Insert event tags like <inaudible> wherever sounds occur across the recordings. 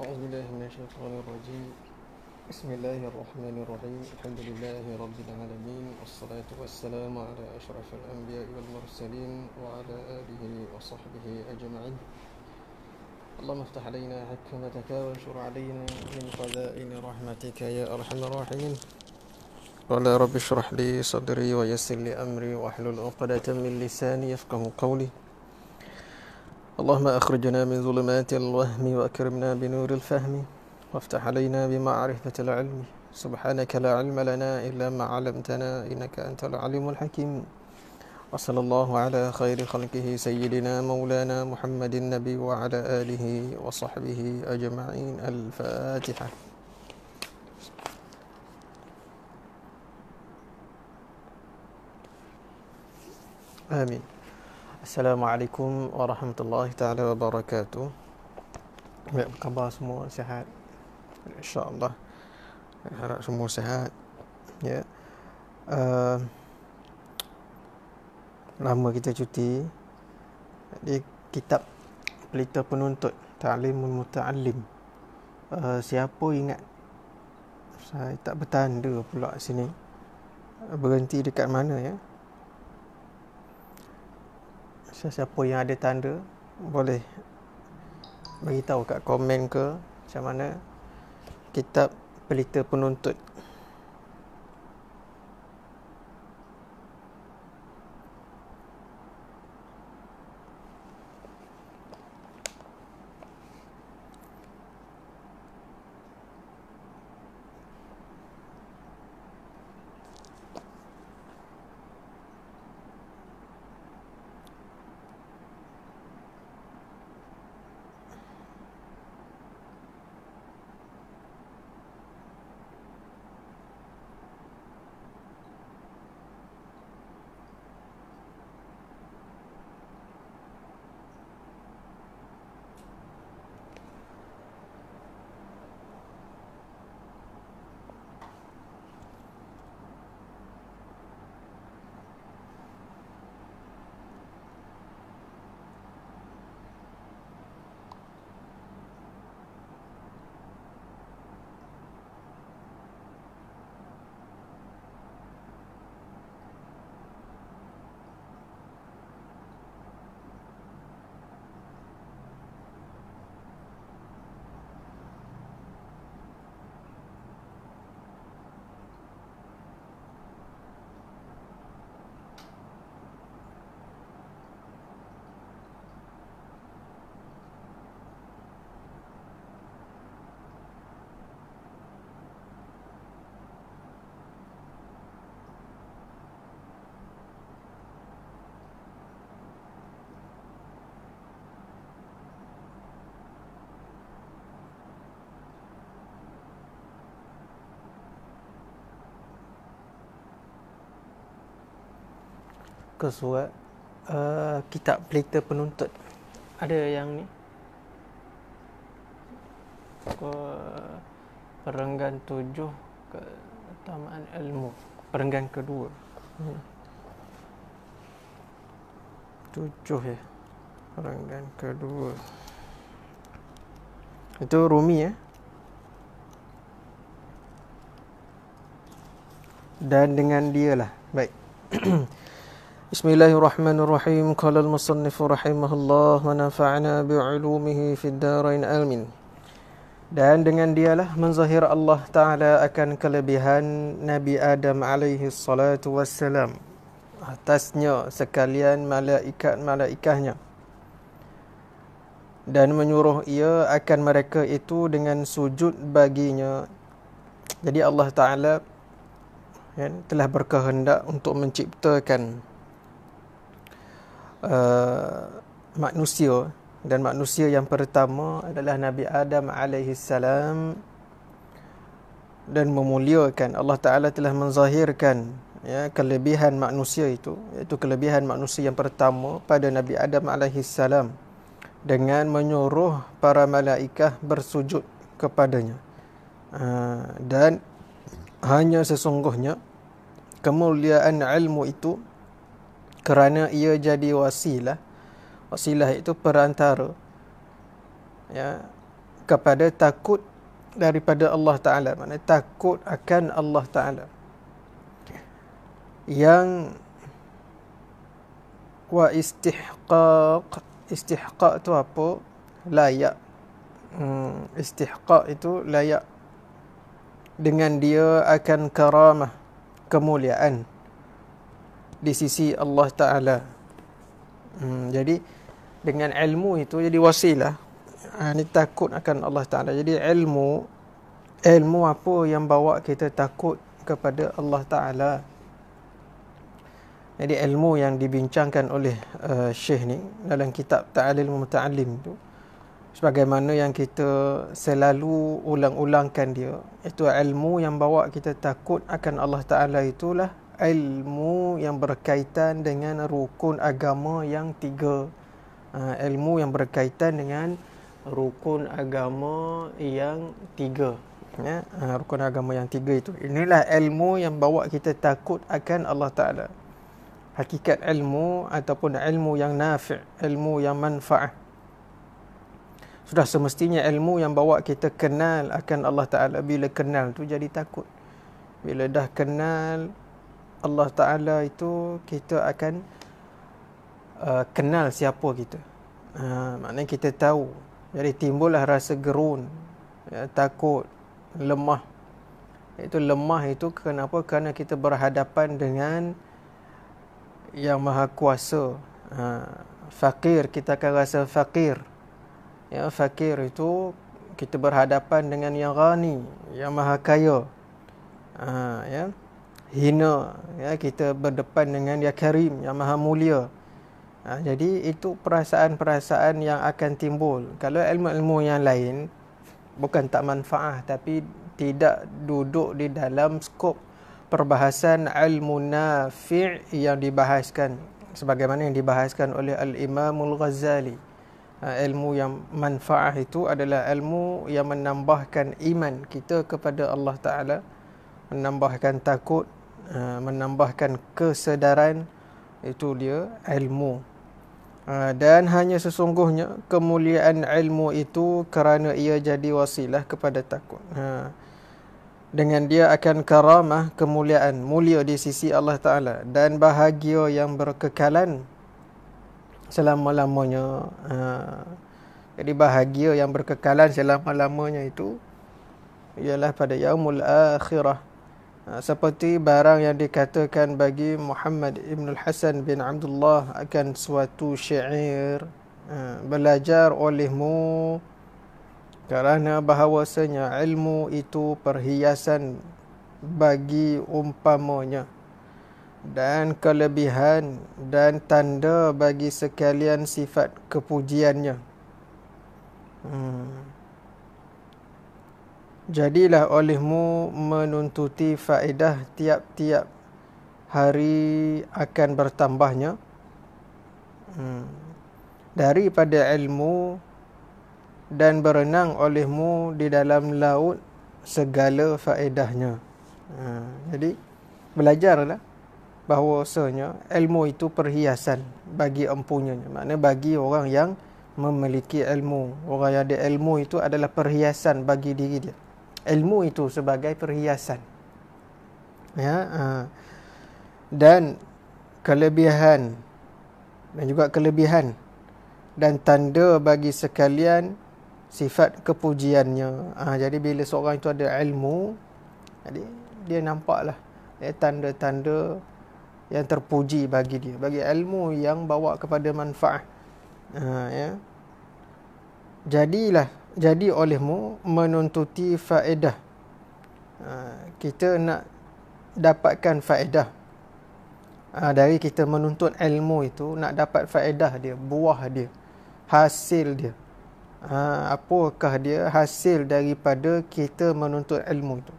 أعوذ بالله من الشيطان الرجيم بسم الله الرحمن الرحيم الحمد لله رب العالمين والصلاة والسلام على أشرف الأنبياء والمرسلين وعلى آله وصحبه أجمعين اللهم افتح علينا حكمتك وانشر علينا من خزائن رحمتك يا أرحم الراحمين قال رب اشرح لي صدري ويسر لي أمري واحلل عقدة من لساني يفقه قولي اللهم أخرجنا من ظلمات الوهم وأكرمنا بنور الفهم وافتح علينا بمعرفة العلم سبحانك لا علم لنا إلا ما علمتنا إنك أنت العليم الحكيم وصلى الله على خير خلقه سيدنا مولانا محمد النبي وعلى آله وصحبه أجمعين الفاتحة آمين Assalamualaikum warahmatullahi taala wabarakatuh. Baik, khabar semua? Sihat? InsyaAllah. Harap semua sihat. Ya. Uh, lama kita cuti. Jadi, kitab Pelita Penuntut. Ta'limun Muta'alim. Uh, eh, siapa ingat? Saya tak bertanda pula sini. Berhenti dekat mana ya? sesiapa yang ada tanda boleh beritahu kat komen ke macam mana kitab pelita penuntut ke surat uh, kitab pelita penuntut ada yang ni ke perenggan tujuh ke taman ilmu perenggan kedua hmm. tujuh ya perenggan kedua itu Rumi ya dan dengan dia lah baik <clears throat> بسم الله الرحمن الرحيم قال المصنف رحمه الله ونفعنا بعلومه في الدارين آمين Dan dengan dialah menzahir Allah Ta'ala akan kelebihan Nabi Adam alaihi salatu wassalam Atasnya sekalian malaikat-malaikahnya Dan menyuruh ia akan mereka itu dengan sujud baginya Jadi Allah Ta'ala ya, telah berkehendak untuk menciptakan Eh, manusia dan manusia yang pertama adalah Nabi Adam alaihi salam dan memuliakan Allah Taala telah menzahirkan ya kelebihan manusia itu iaitu kelebihan manusia yang pertama pada Nabi Adam alaihi salam dengan menyuruh para malaikat bersujud kepadanya eh, dan hanya sesungguhnya kemuliaan ilmu itu kerana ia jadi wasilah wasilah itu perantara ya kepada takut daripada Allah Taala makna takut akan Allah Taala yang wa istihqaq istihqaq tu apa layak hmm, istihqaq itu layak dengan dia akan karamah kemuliaan di sisi Allah Taala. Hmm, jadi dengan ilmu itu jadi wasilah. Ha, ini takut akan Allah Taala. Jadi ilmu ilmu apa yang bawa kita takut kepada Allah Taala. Jadi ilmu yang dibincangkan oleh uh, Syekh ni dalam kitab Ta'alil mu Muta'alim tu sebagaimana yang kita selalu ulang-ulangkan dia itu ilmu yang bawa kita takut akan Allah Taala itulah ilmu yang berkaitan dengan rukun agama yang tiga uh, ilmu yang berkaitan dengan rukun agama yang tiga ya uh, rukun agama yang tiga itu inilah ilmu yang bawa kita takut akan Allah taala hakikat ilmu ataupun ilmu yang nafi' ilmu yang manfaat sudah semestinya ilmu yang bawa kita kenal akan Allah taala bila kenal tu jadi takut bila dah kenal Allah Ta'ala itu kita akan uh, kenal siapa kita. Uh, maknanya kita tahu. Jadi timbullah rasa gerun, ya, takut, lemah. Itu lemah itu kenapa? Kerana kita berhadapan dengan yang maha kuasa. Uh, fakir, kita akan rasa fakir. Ya, fakir itu kita berhadapan dengan yang rani, yang maha kaya. Uh, ya hina ya kita berdepan dengan ya karim yang maha mulia ha, jadi itu perasaan-perasaan yang akan timbul kalau ilmu-ilmu yang lain bukan tak manfaat tapi tidak duduk di dalam skop perbahasan ilmu nafi' yang dibahaskan sebagaimana yang dibahaskan oleh al-imamul ghazali ha, ilmu yang manfaat itu adalah ilmu yang menambahkan iman kita kepada Allah taala menambahkan takut Uh, menambahkan kesedaran itu dia ilmu uh, dan hanya sesungguhnya kemuliaan ilmu itu kerana ia jadi wasilah kepada takut ha. dengan dia akan karamah kemuliaan mulia di sisi Allah taala dan bahagia yang berkekalan selama-lamanya ha. jadi bahagia yang berkekalan selama-lamanya itu ialah pada yaumul akhirah Ah, seperti barang yang dikatakan bagi Muhammad Ibn Hasan bin Abdullah akan suatu syair ah, belajar olehmu kerana bahawasanya ilmu itu perhiasan bagi umpamanya dan kelebihan dan tanda bagi sekalian sifat kepujiannya. Hmm. Jadilah olehmu menuntuti faedah tiap-tiap hari akan bertambahnya hmm. daripada ilmu dan berenang olehmu di dalam laut segala faedahnya. Hmm. Jadi, belajarlah bahawasanya ilmu itu perhiasan bagi empunya. Maknanya bagi orang yang memiliki ilmu. Orang yang ada ilmu itu adalah perhiasan bagi diri dia ilmu itu sebagai perhiasan ya ha. dan kelebihan dan juga kelebihan dan tanda bagi sekalian sifat kepujiannya ha, jadi bila seorang itu ada ilmu jadi dia nampaklah tanda-tanda yang terpuji bagi dia bagi ilmu yang bawa kepada manfaat ha, ya jadilah jadi olehmu menuntuti faedah. Ha, kita nak dapatkan faedah ha, dari kita menuntut ilmu itu, nak dapat faedah dia, buah dia, hasil dia. Ha, apakah dia hasil daripada kita menuntut ilmu itu.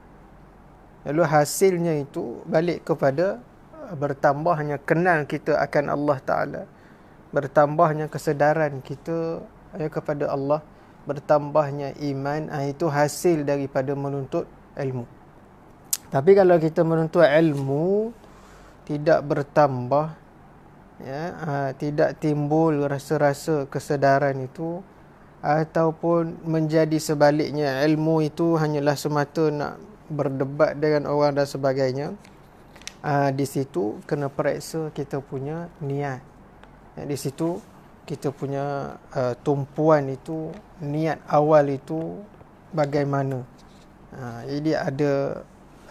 Lalu hasilnya itu balik kepada bertambahnya kenal kita akan Allah Ta'ala. Bertambahnya kesedaran kita ya, kepada Allah bertambahnya iman ah, itu hasil daripada menuntut ilmu. Tapi kalau kita menuntut ilmu tidak bertambah ya ah, tidak timbul rasa-rasa kesedaran itu ataupun menjadi sebaliknya ilmu itu hanyalah semata nak berdebat dengan orang dan sebagainya ah, di situ kena periksa kita punya niat ya, di situ kita punya uh, tumpuan itu niat awal itu bagaimana uh, jadi ada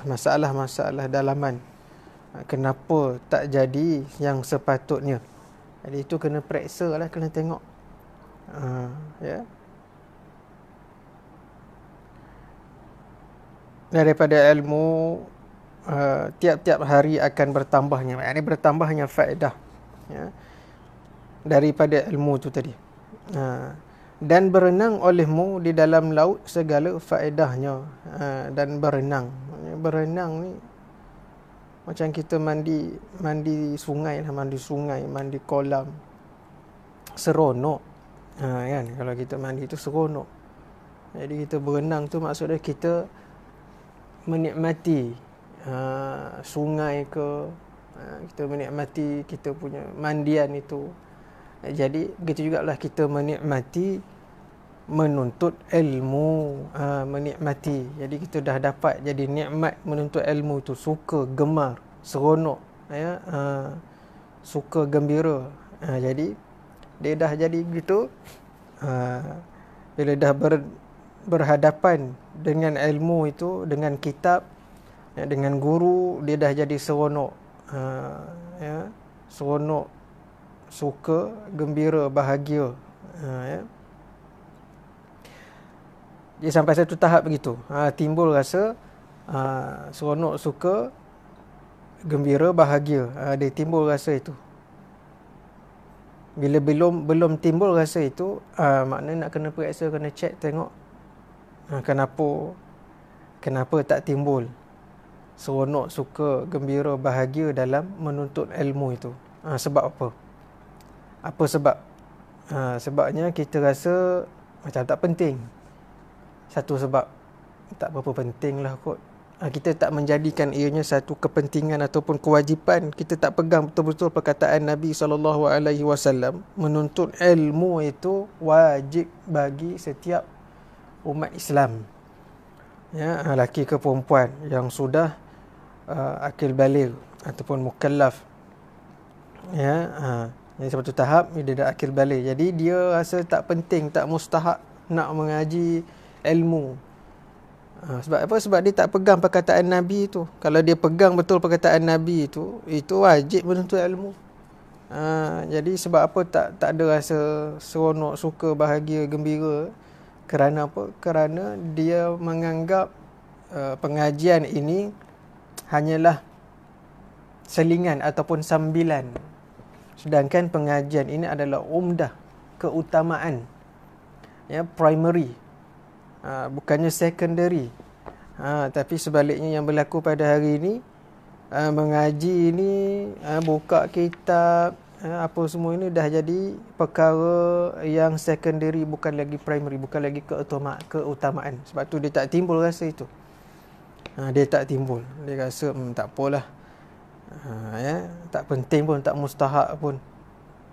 masalah-masalah dalaman uh, kenapa tak jadi yang sepatutnya jadi itu kena periksa lah kena tengok uh, ya yeah. daripada ilmu uh, tiap-tiap hari akan bertambahnya ini bertambahnya faedah ya yeah daripada ilmu tu tadi. Ha. Dan berenang olehmu di dalam laut segala faedahnya. Ha. Dan berenang. Berenang ni macam kita mandi mandi sungai lah, mandi sungai, mandi kolam. Seronok. Ha, kan? Kalau kita mandi tu seronok. Jadi kita berenang tu maksudnya kita menikmati ha, sungai ke ha, kita menikmati kita punya mandian itu jadi begitu lah kita menikmati menuntut ilmu ha, menikmati jadi kita dah dapat jadi nikmat menuntut ilmu tu suka gemar seronok ya ha, suka gembira ha, jadi dia dah jadi gitu ha, bila dah ber, berhadapan dengan ilmu itu dengan kitab ya, dengan guru dia dah jadi seronok ha, ya seronok suka, gembira, bahagia. Ha, ya. Dia sampai satu tahap begitu. Ha, timbul rasa ha, seronok, suka, gembira, bahagia. Ha, dia timbul rasa itu. Bila belum belum timbul rasa itu, ha, maknanya nak kena periksa, kena cek, tengok ha, kenapa kenapa tak timbul seronok, suka, gembira, bahagia dalam menuntut ilmu itu. Ha, sebab apa? apa sebab ha, sebabnya kita rasa macam tak penting satu sebab tak berapa penting lah kot ha, kita tak menjadikan ianya satu kepentingan ataupun kewajipan kita tak pegang betul-betul perkataan Nabi SAW menuntut ilmu itu wajib bagi setiap umat Islam ya lelaki ha, ke perempuan yang sudah uh, akil baligh ataupun mukallaf ya uh, yang satu tahap dia dah akhir balik. Jadi dia rasa tak penting, tak mustahak nak mengaji ilmu. Ha, sebab apa? Sebab dia tak pegang perkataan Nabi tu. Kalau dia pegang betul perkataan Nabi tu, itu wajib menuntut ilmu. Ha, jadi sebab apa tak tak ada rasa seronok, suka, bahagia, gembira? Kerana apa? Kerana dia menganggap uh, pengajian ini hanyalah selingan ataupun sambilan sedangkan pengajian ini adalah umdah keutamaan ya primary ha, bukannya secondary ha, tapi sebaliknya yang berlaku pada hari ini ha, mengaji ini ha, buka kitab ha, apa semua ini dah jadi perkara yang secondary bukan lagi primary bukan lagi keutama, keutamaan sebab tu dia tak timbul rasa itu ha, dia tak timbul dia rasa hmm, tak apalah ha, ya? Tak penting pun Tak mustahak pun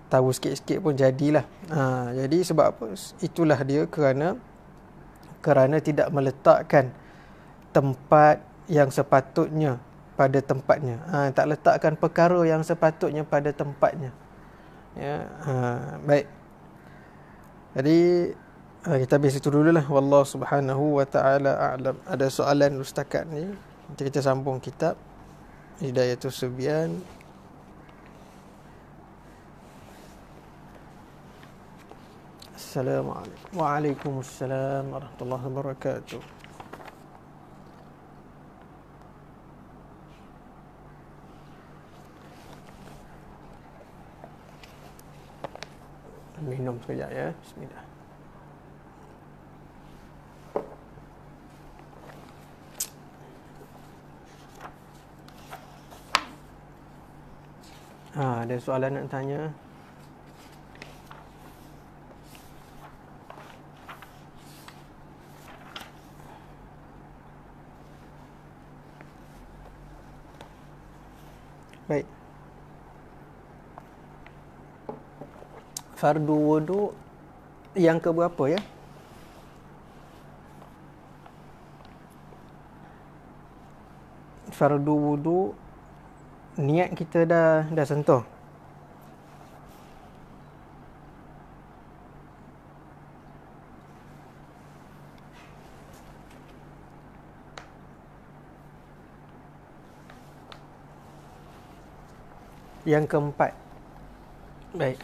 Tahu sikit-sikit pun jadilah ha, Jadi sebab apa Itulah dia kerana Kerana tidak meletakkan Tempat yang sepatutnya Pada tempatnya ha, Tak letakkan perkara yang sepatutnya Pada tempatnya ya? ha, Baik Jadi ha, kita habis itu dulu lah Wallah subhanahu wa ta'ala a'lam Ada soalan ustakat ni Nanti kita sambung kitab Hidayatul Subian. Assalamualaikum Waalaikumsalam Warahmatullahi Wabarakatuh Minum sekejap ya Bismillah Ha, ada soalan nak tanya? Baik. Fardu Wudu yang keberapa ya? Fardu Wudu niat kita dah dah sentuh yang keempat baik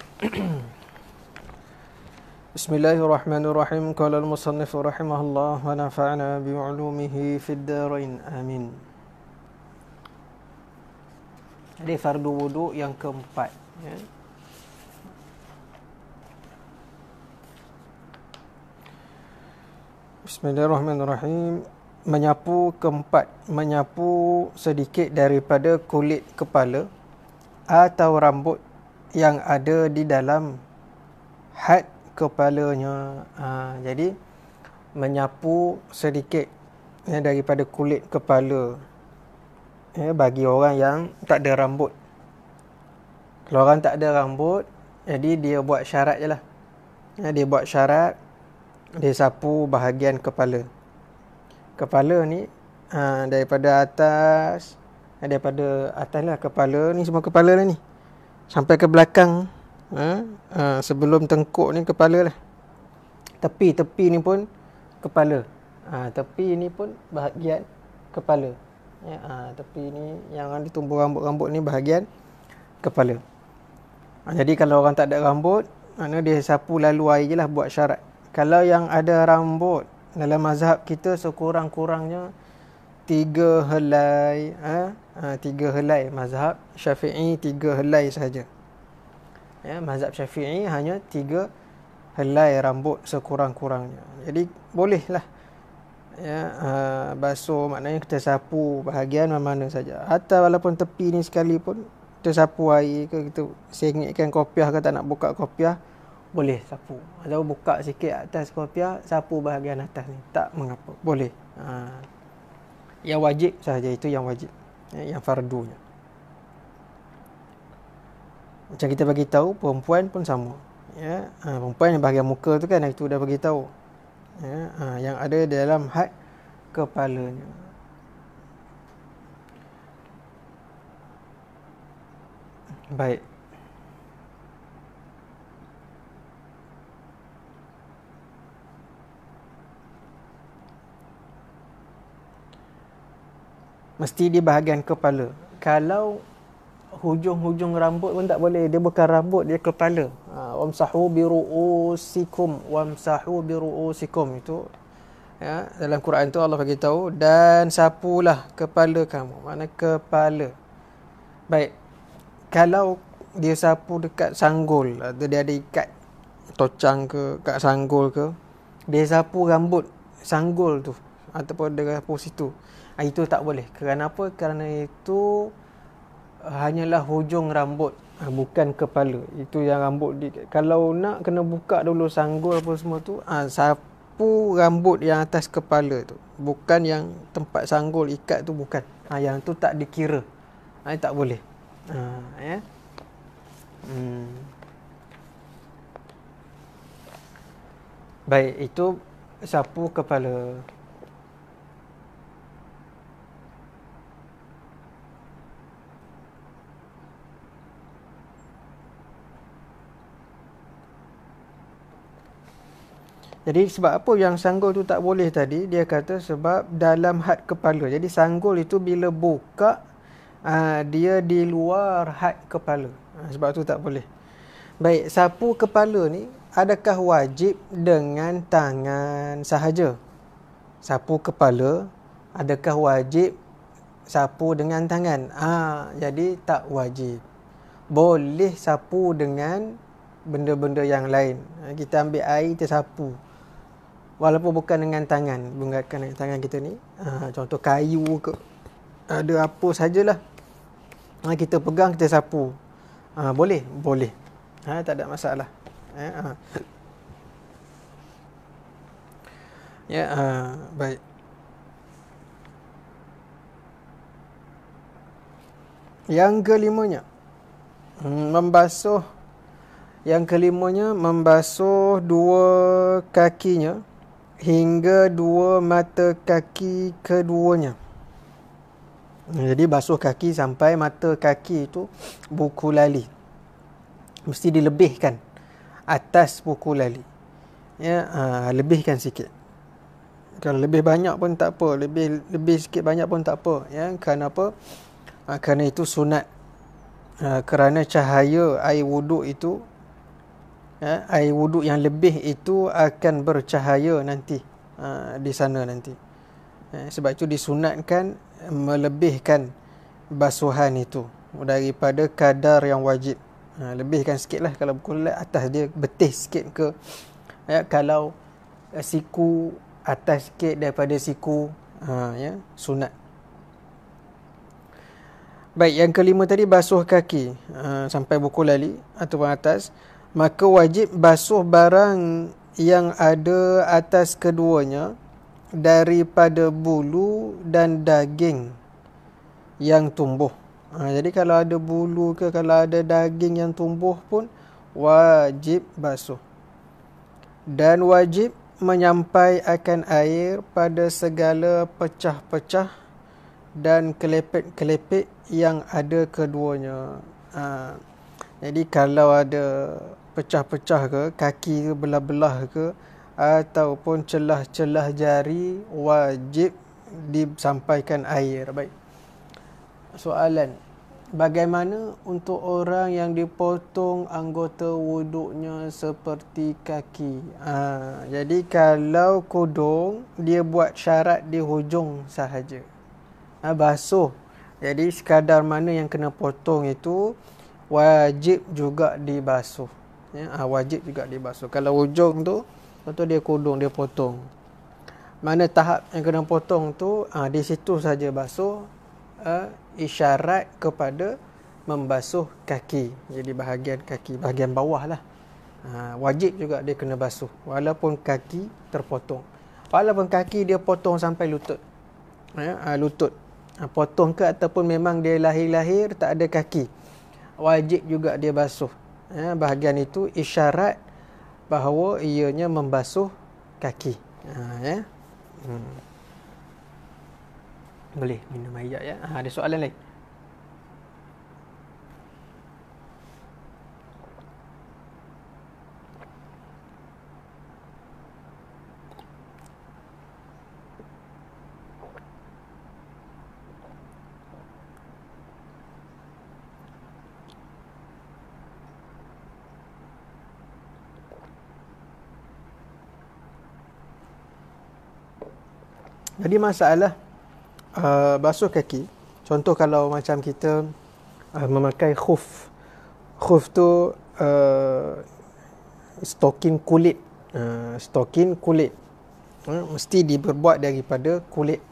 بسم الله الرحمن الرحيم قال المصنف رحمه الله ونفعنا بعلومه في الدارين امين ini fardu wuduk yang keempat ya. Bismillahirrahmanirrahim Menyapu keempat Menyapu sedikit daripada kulit kepala Atau rambut yang ada di dalam had kepalanya ha, Jadi menyapu sedikit ya, daripada kulit kepala eh, bagi orang yang tak ada rambut. Kalau orang tak ada rambut, jadi dia buat syarat je lah. Eh, dia buat syarat, dia sapu bahagian kepala. Kepala ni, ha, daripada atas, ha, daripada atas lah kepala ni, semua kepala lah ni. Sampai ke belakang, ha, ha, sebelum tengkuk ni kepala lah. Tepi-tepi ni pun kepala. Ha, tepi ni pun bahagian kepala. Ya, ha, tepi ni yang ditumbuh rambut-rambut ni bahagian kepala. Ha, jadi kalau orang tak ada rambut, mana dia sapu lalu air je lah buat syarat. Kalau yang ada rambut dalam mazhab kita sekurang-kurangnya tiga helai ha? Ha, tiga helai mazhab syafi'i tiga helai saja. Ya, mazhab syafi'i hanya tiga helai rambut sekurang-kurangnya. Jadi bolehlah ya uh, eh, basuh maknanya kita sapu bahagian mana-mana saja atau walaupun tepi ni sekali pun kita sapu air ke kita sengitkan kopiah ke tak nak buka kopiah boleh sapu atau buka sikit atas kopiah sapu bahagian atas ni tak mengapa boleh uh, yang wajib sahaja itu yang wajib ya, yang fardunya macam kita bagi tahu perempuan pun sama ya uh, perempuan yang bahagian muka tu kan itu dah bagi tahu ya, ha, yang ada dalam had kepalanya. Baik. Mesti di bahagian kepala. Kalau hujung-hujung rambut pun tak boleh. Dia bukan rambut, dia kepala. Ha, wamsahu bi ru'usikum. Wamsahu biruusikum Itu ya, dalam Quran tu Allah bagi tahu dan sapulah kepala kamu. Mana kepala? Baik. Kalau dia sapu dekat sanggul atau dia ada ikat tocang ke kat sanggul ke dia sapu rambut sanggul tu ataupun dia sapu situ ha, itu tak boleh kerana apa kerana itu hanyalah hujung rambut ah, bukan kepala itu yang rambut di kalau nak kena buka dulu sanggul apa semua tu ha, sapu rambut yang atas kepala tu bukan yang tempat sanggul ikat tu bukan ha, yang tu tak dikira ha, tak boleh ha, ya hmm. baik itu sapu kepala Jadi sebab apa yang sanggul tu tak boleh tadi? Dia kata sebab dalam had kepala. Jadi sanggul itu bila buka ah, dia di luar had kepala. Ah, sebab tu tak boleh. Baik, sapu kepala ni adakah wajib dengan tangan sahaja? Sapu kepala adakah wajib sapu dengan tangan? Ah, jadi tak wajib. Boleh sapu dengan benda-benda yang lain. Ah, kita ambil air kita sapu walaupun bukan dengan tangan bungkakan dengan tangan kita ni ha, contoh kayu ke ada apa sajalah ha, kita pegang kita sapu ha, boleh boleh ha, tak ada masalah eh, ha. ya ha, baik yang kelimanya hmm, membasuh yang kelimanya membasuh dua kakinya hingga dua mata kaki keduanya. Jadi basuh kaki sampai mata kaki itu buku lali. Mesti dilebihkan atas buku lali. Ya, aa, ha, lebihkan sikit. Kalau lebih banyak pun tak apa, lebih lebih sikit banyak pun tak apa, ya. Kerana apa? Aa, ha, kerana itu sunat. Aa, ha, kerana cahaya air wuduk itu eh, air wuduk yang lebih itu akan bercahaya nanti uh, di sana nanti. Eh, sebab itu disunatkan melebihkan basuhan itu daripada kadar yang wajib. Uh, lebihkan sikitlah kalau pukul atas dia betih sikit ke. Ya, kalau siku atas sikit daripada siku uh, ya, sunat. Baik, yang kelima tadi basuh kaki uh, sampai buku lali ataupun atas maka wajib basuh barang yang ada atas keduanya daripada bulu dan daging yang tumbuh. Ha, jadi kalau ada bulu ke kalau ada daging yang tumbuh pun wajib basuh. Dan wajib menyampai akan air pada segala pecah-pecah dan kelepek-kelepek yang ada keduanya. Ha, jadi kalau ada pecah-pecah ke, kaki ke belah-belah ke ataupun celah-celah jari wajib disampaikan air. Baik. Soalan Bagaimana untuk orang yang dipotong anggota wuduknya seperti kaki? Ha, jadi kalau kudung, dia buat syarat di hujung sahaja. Ha, basuh. Jadi sekadar mana yang kena potong itu, wajib juga dibasuh ya, ah, wajib juga dibasuh. Kalau ujung tu, contoh dia kudung, dia potong. Mana tahap yang kena potong tu, ha, di situ saja basuh uh, isyarat kepada membasuh kaki. Jadi bahagian kaki, bahagian bawah lah. Ha, wajib juga dia kena basuh walaupun kaki terpotong. Walaupun kaki dia potong sampai lutut. Ya, lutut. Ha, potong ke ataupun memang dia lahir-lahir tak ada kaki. Wajib juga dia basuh eh, bahagian itu isyarat bahawa ianya membasuh kaki. Ha, eh. hmm. Boleh minum air ya. Ha, ada soalan lagi. Jadi masalah uh, basuh kaki. Contoh kalau macam kita uh, memakai khuf. Khuf tu uh, stokin kulit. Uh, stokin kulit. Uh, mesti diperbuat daripada kulit.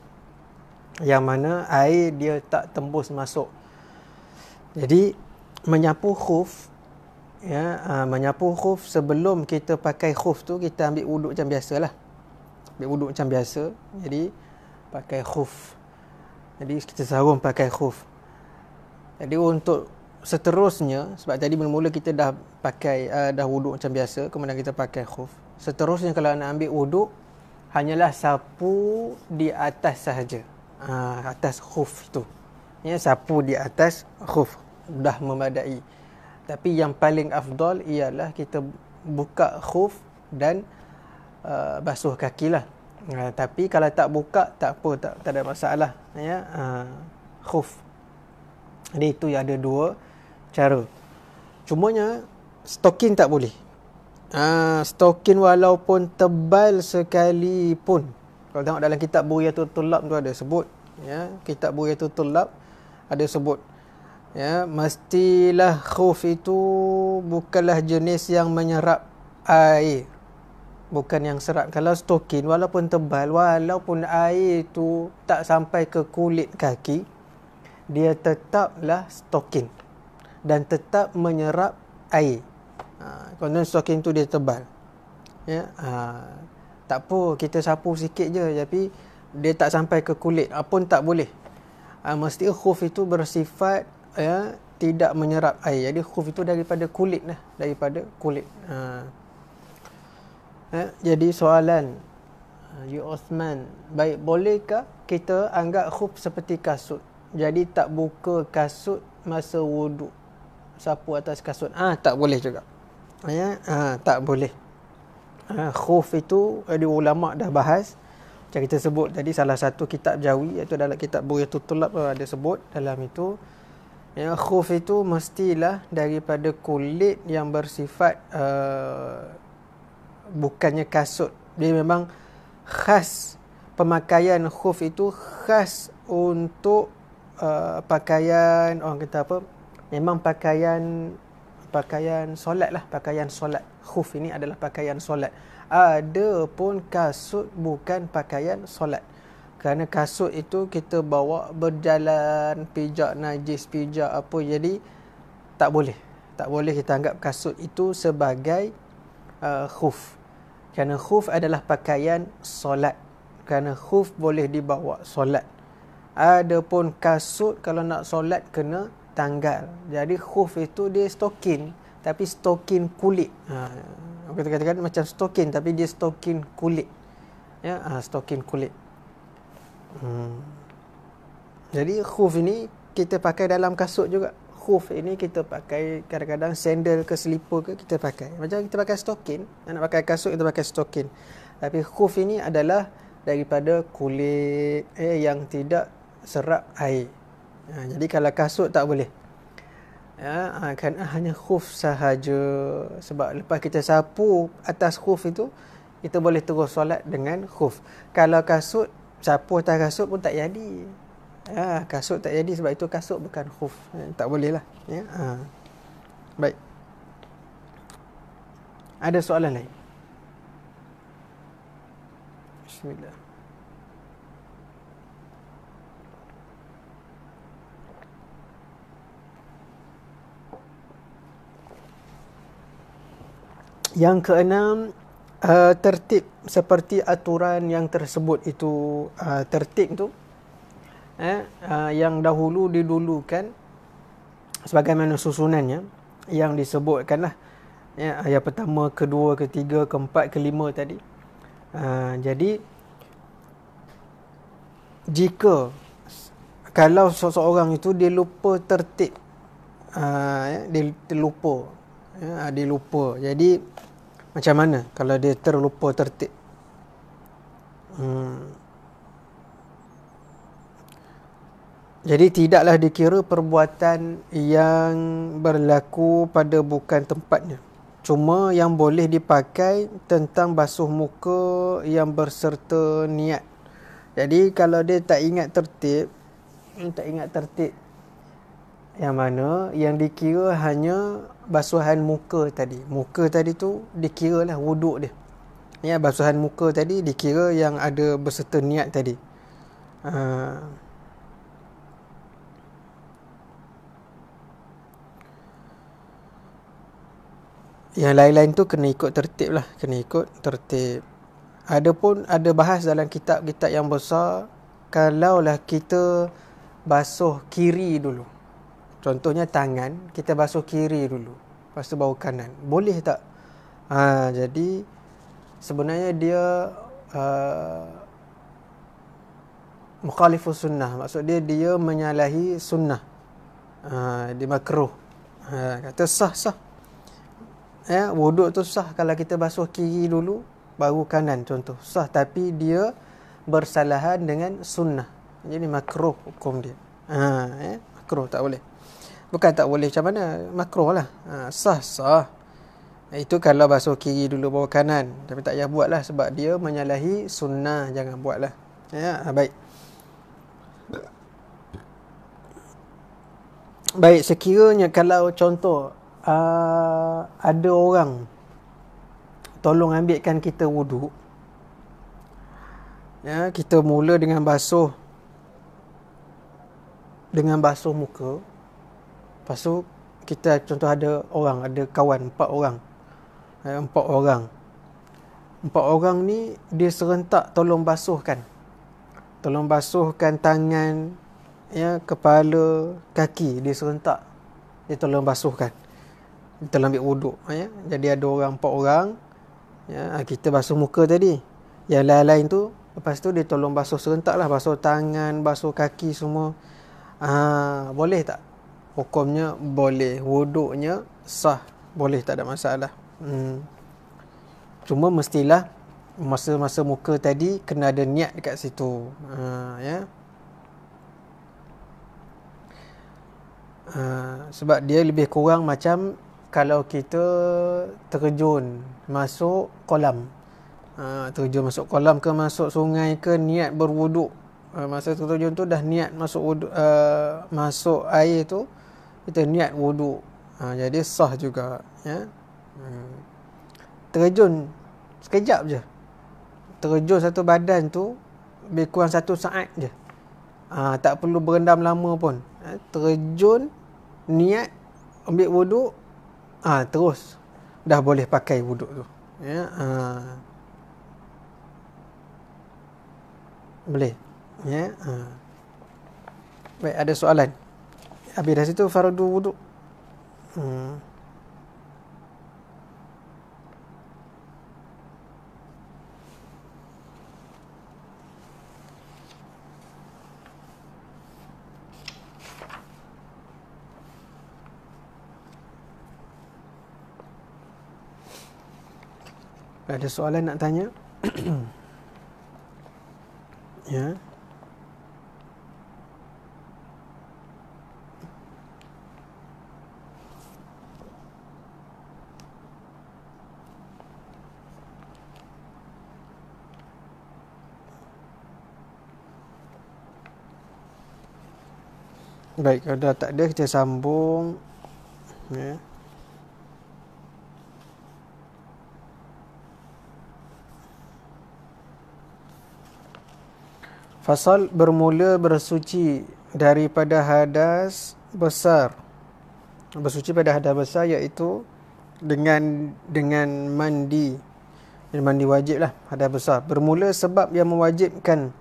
Yang mana air dia tak tembus masuk. Jadi menyapu khuf ya uh, menyapu khuf sebelum kita pakai khuf tu kita ambil wuduk macam biasalah ambil wuduk macam biasa jadi pakai khuf jadi kita sarung pakai khuf jadi untuk seterusnya sebab tadi mula-mula kita dah pakai uh, dah wuduk macam biasa kemudian kita pakai khuf seterusnya kalau nak ambil wuduk hanyalah sapu di atas sahaja uh, atas khuf tu ya sapu di atas khuf dah memadai tapi yang paling afdal ialah kita buka khuf dan Uh, basuh kaki lah. Uh, tapi kalau tak buka tak apa tak, tak ada masalah ya uh, khuf jadi itu yang ada dua cara cumanya stokin tak boleh uh, stokin walaupun tebal sekalipun kalau tengok dalam kitab buriyatul tulab tu ada sebut ya kitab buriyatul tulab ada sebut ya mestilah khuf itu bukanlah jenis yang menyerap air bukan yang serat kalau stokin walaupun tebal walaupun air itu tak sampai ke kulit kaki dia tetaplah stokin dan tetap menyerap air ha, konon stokin tu dia tebal ya ha, tak apa kita sapu sikit je tapi dia tak sampai ke kulit apun ha, tak boleh ha, mesti khuf itu bersifat ya tidak menyerap air jadi khuf itu daripada kulit lah daripada kulit ha, Eh, jadi soalan uh, Yu Osman, baik bolehkah kita anggap khuf seperti kasut? Jadi tak buka kasut masa wudu Sapu atas kasut. Ah tak boleh juga. Ya, ah tak boleh. Ha, khuf itu ada ulama dah bahas. Macam kita sebut tadi salah satu kitab Jawi iaitu dalam kitab Buya Tutulab ada sebut dalam itu. Ya, khuf itu mestilah daripada kulit yang bersifat uh, bukannya kasut. Dia memang khas pemakaian khuf itu khas untuk uh, pakaian orang kata apa? Memang pakaian pakaian solat lah, pakaian solat. Khuf ini adalah pakaian solat. Ada pun kasut bukan pakaian solat. Kerana kasut itu kita bawa berjalan, pijak najis, pijak apa. Jadi tak boleh. Tak boleh kita anggap kasut itu sebagai uh, khuf. Kerana khuf adalah pakaian solat. Kerana khuf boleh dibawa solat. Adapun kasut kalau nak solat kena tanggal. Jadi khuf itu dia stokin tapi stokin kulit. Ha kita katakan macam stokin tapi dia stokin kulit. Ya, ha, stokin kulit. Hmm. Jadi khuf ini kita pakai dalam kasut juga khuf ini kita pakai kadang-kadang sandal ke selipar ke kita pakai. Macam kita pakai stokin, nak pakai kasut kita pakai stokin. Tapi khuf ini adalah daripada kulit eh, yang tidak serap air. Ha, jadi kalau kasut tak boleh. Ya, ha, kan hanya khuf sahaja sebab lepas kita sapu atas khuf itu kita boleh terus solat dengan khuf. Kalau kasut sapu atas kasut pun tak jadi. Ya, kasut tak jadi sebab itu kasut bukan khuf. Eh, ya, tak boleh lah. Ya. Ha. Baik. Ada soalan lain? Bismillah. Yang keenam, uh, tertib seperti aturan yang tersebut itu uh, tertib tu eh, uh, yang dahulu didulukan sebagaimana susunannya yang disebutkanlah ya, ayat pertama, kedua, ketiga, keempat, kelima tadi. Uh, jadi jika kalau seseorang itu dia lupa tertib uh, ya, dia terlupa ya, uh, dia lupa jadi macam mana kalau dia terlupa tertib hmm, Jadi tidaklah dikira perbuatan yang berlaku pada bukan tempatnya. Cuma yang boleh dipakai tentang basuh muka yang berserta niat. Jadi kalau dia tak ingat tertib, hmm, tak ingat tertib yang mana yang dikira hanya basuhan muka tadi. Muka tadi tu dikira lah wuduk dia. Ya, basuhan muka tadi dikira yang ada berserta niat tadi. Haa. Uh, yang lain-lain tu kena ikut tertib lah kena ikut tertib ada pun ada bahas dalam kitab-kitab yang besar kalaulah kita basuh kiri dulu contohnya tangan kita basuh kiri dulu lepas tu bau kanan boleh tak ha, jadi sebenarnya dia uh, ha, mukhalifu sunnah maksud dia dia menyalahi sunnah ha, dia makruh ha, kata sah sah ya wuduk tu sah kalau kita basuh kiri dulu baru kanan contoh sah tapi dia bersalahan dengan sunnah jadi makruh hukum dia ha ya makruh tak boleh bukan tak boleh macam mana makruh lah ha, sah sah itu kalau basuh kiri dulu bawa kanan tapi tak payah buatlah sebab dia menyalahi sunnah jangan buatlah ya ha, baik baik sekiranya kalau contoh uh, ada orang tolong ambilkan kita wuduk. Ya, kita mula dengan basuh dengan basuh muka. Lepas tu kita contoh ada orang, ada kawan empat orang. Eh, empat orang. Empat orang ni dia serentak tolong basuhkan. Tolong basuhkan tangan, ya, kepala, kaki dia serentak. Dia tolong basuhkan. Kita ambil wuduk ya. Jadi ada orang empat orang ya, ah, kita basuh muka tadi. Yang lain-lain tu lepas tu dia tolong basuh serentak lah basuh tangan, basuh kaki semua. Ah, ha, boleh tak? Hukumnya boleh. Wuduknya sah. Boleh tak ada masalah. Hmm. Cuma mestilah masa-masa muka tadi kena ada niat dekat situ. Ha, ya. Ha, sebab dia lebih kurang macam kalau kita terjun masuk kolam uh, terjun masuk kolam ke masuk sungai ke niat berwuduk uh, masa terjun tu dah niat masuk wudu, uh, masuk air tu kita niat wuduk uh, jadi sah juga ya hmm. terjun sekejap je terjun satu badan tu lebih kurang satu saat je Ha, tak perlu berendam lama pun. Terjun, niat, ambil wuduk, ah ha, terus dah boleh pakai wuduk tu ya ha. boleh ya ha. baik ada soalan habis dah situ fardu wuduk hmm ada soalan nak tanya <clears throat> ya Baik, kalau dah tak ada kita sambung. Ya. Yeah. Fasal bermula bersuci daripada hadas besar. Bersuci pada hadas besar iaitu dengan dengan mandi. Dan mandi wajib lah hadas besar. Bermula sebab yang mewajibkan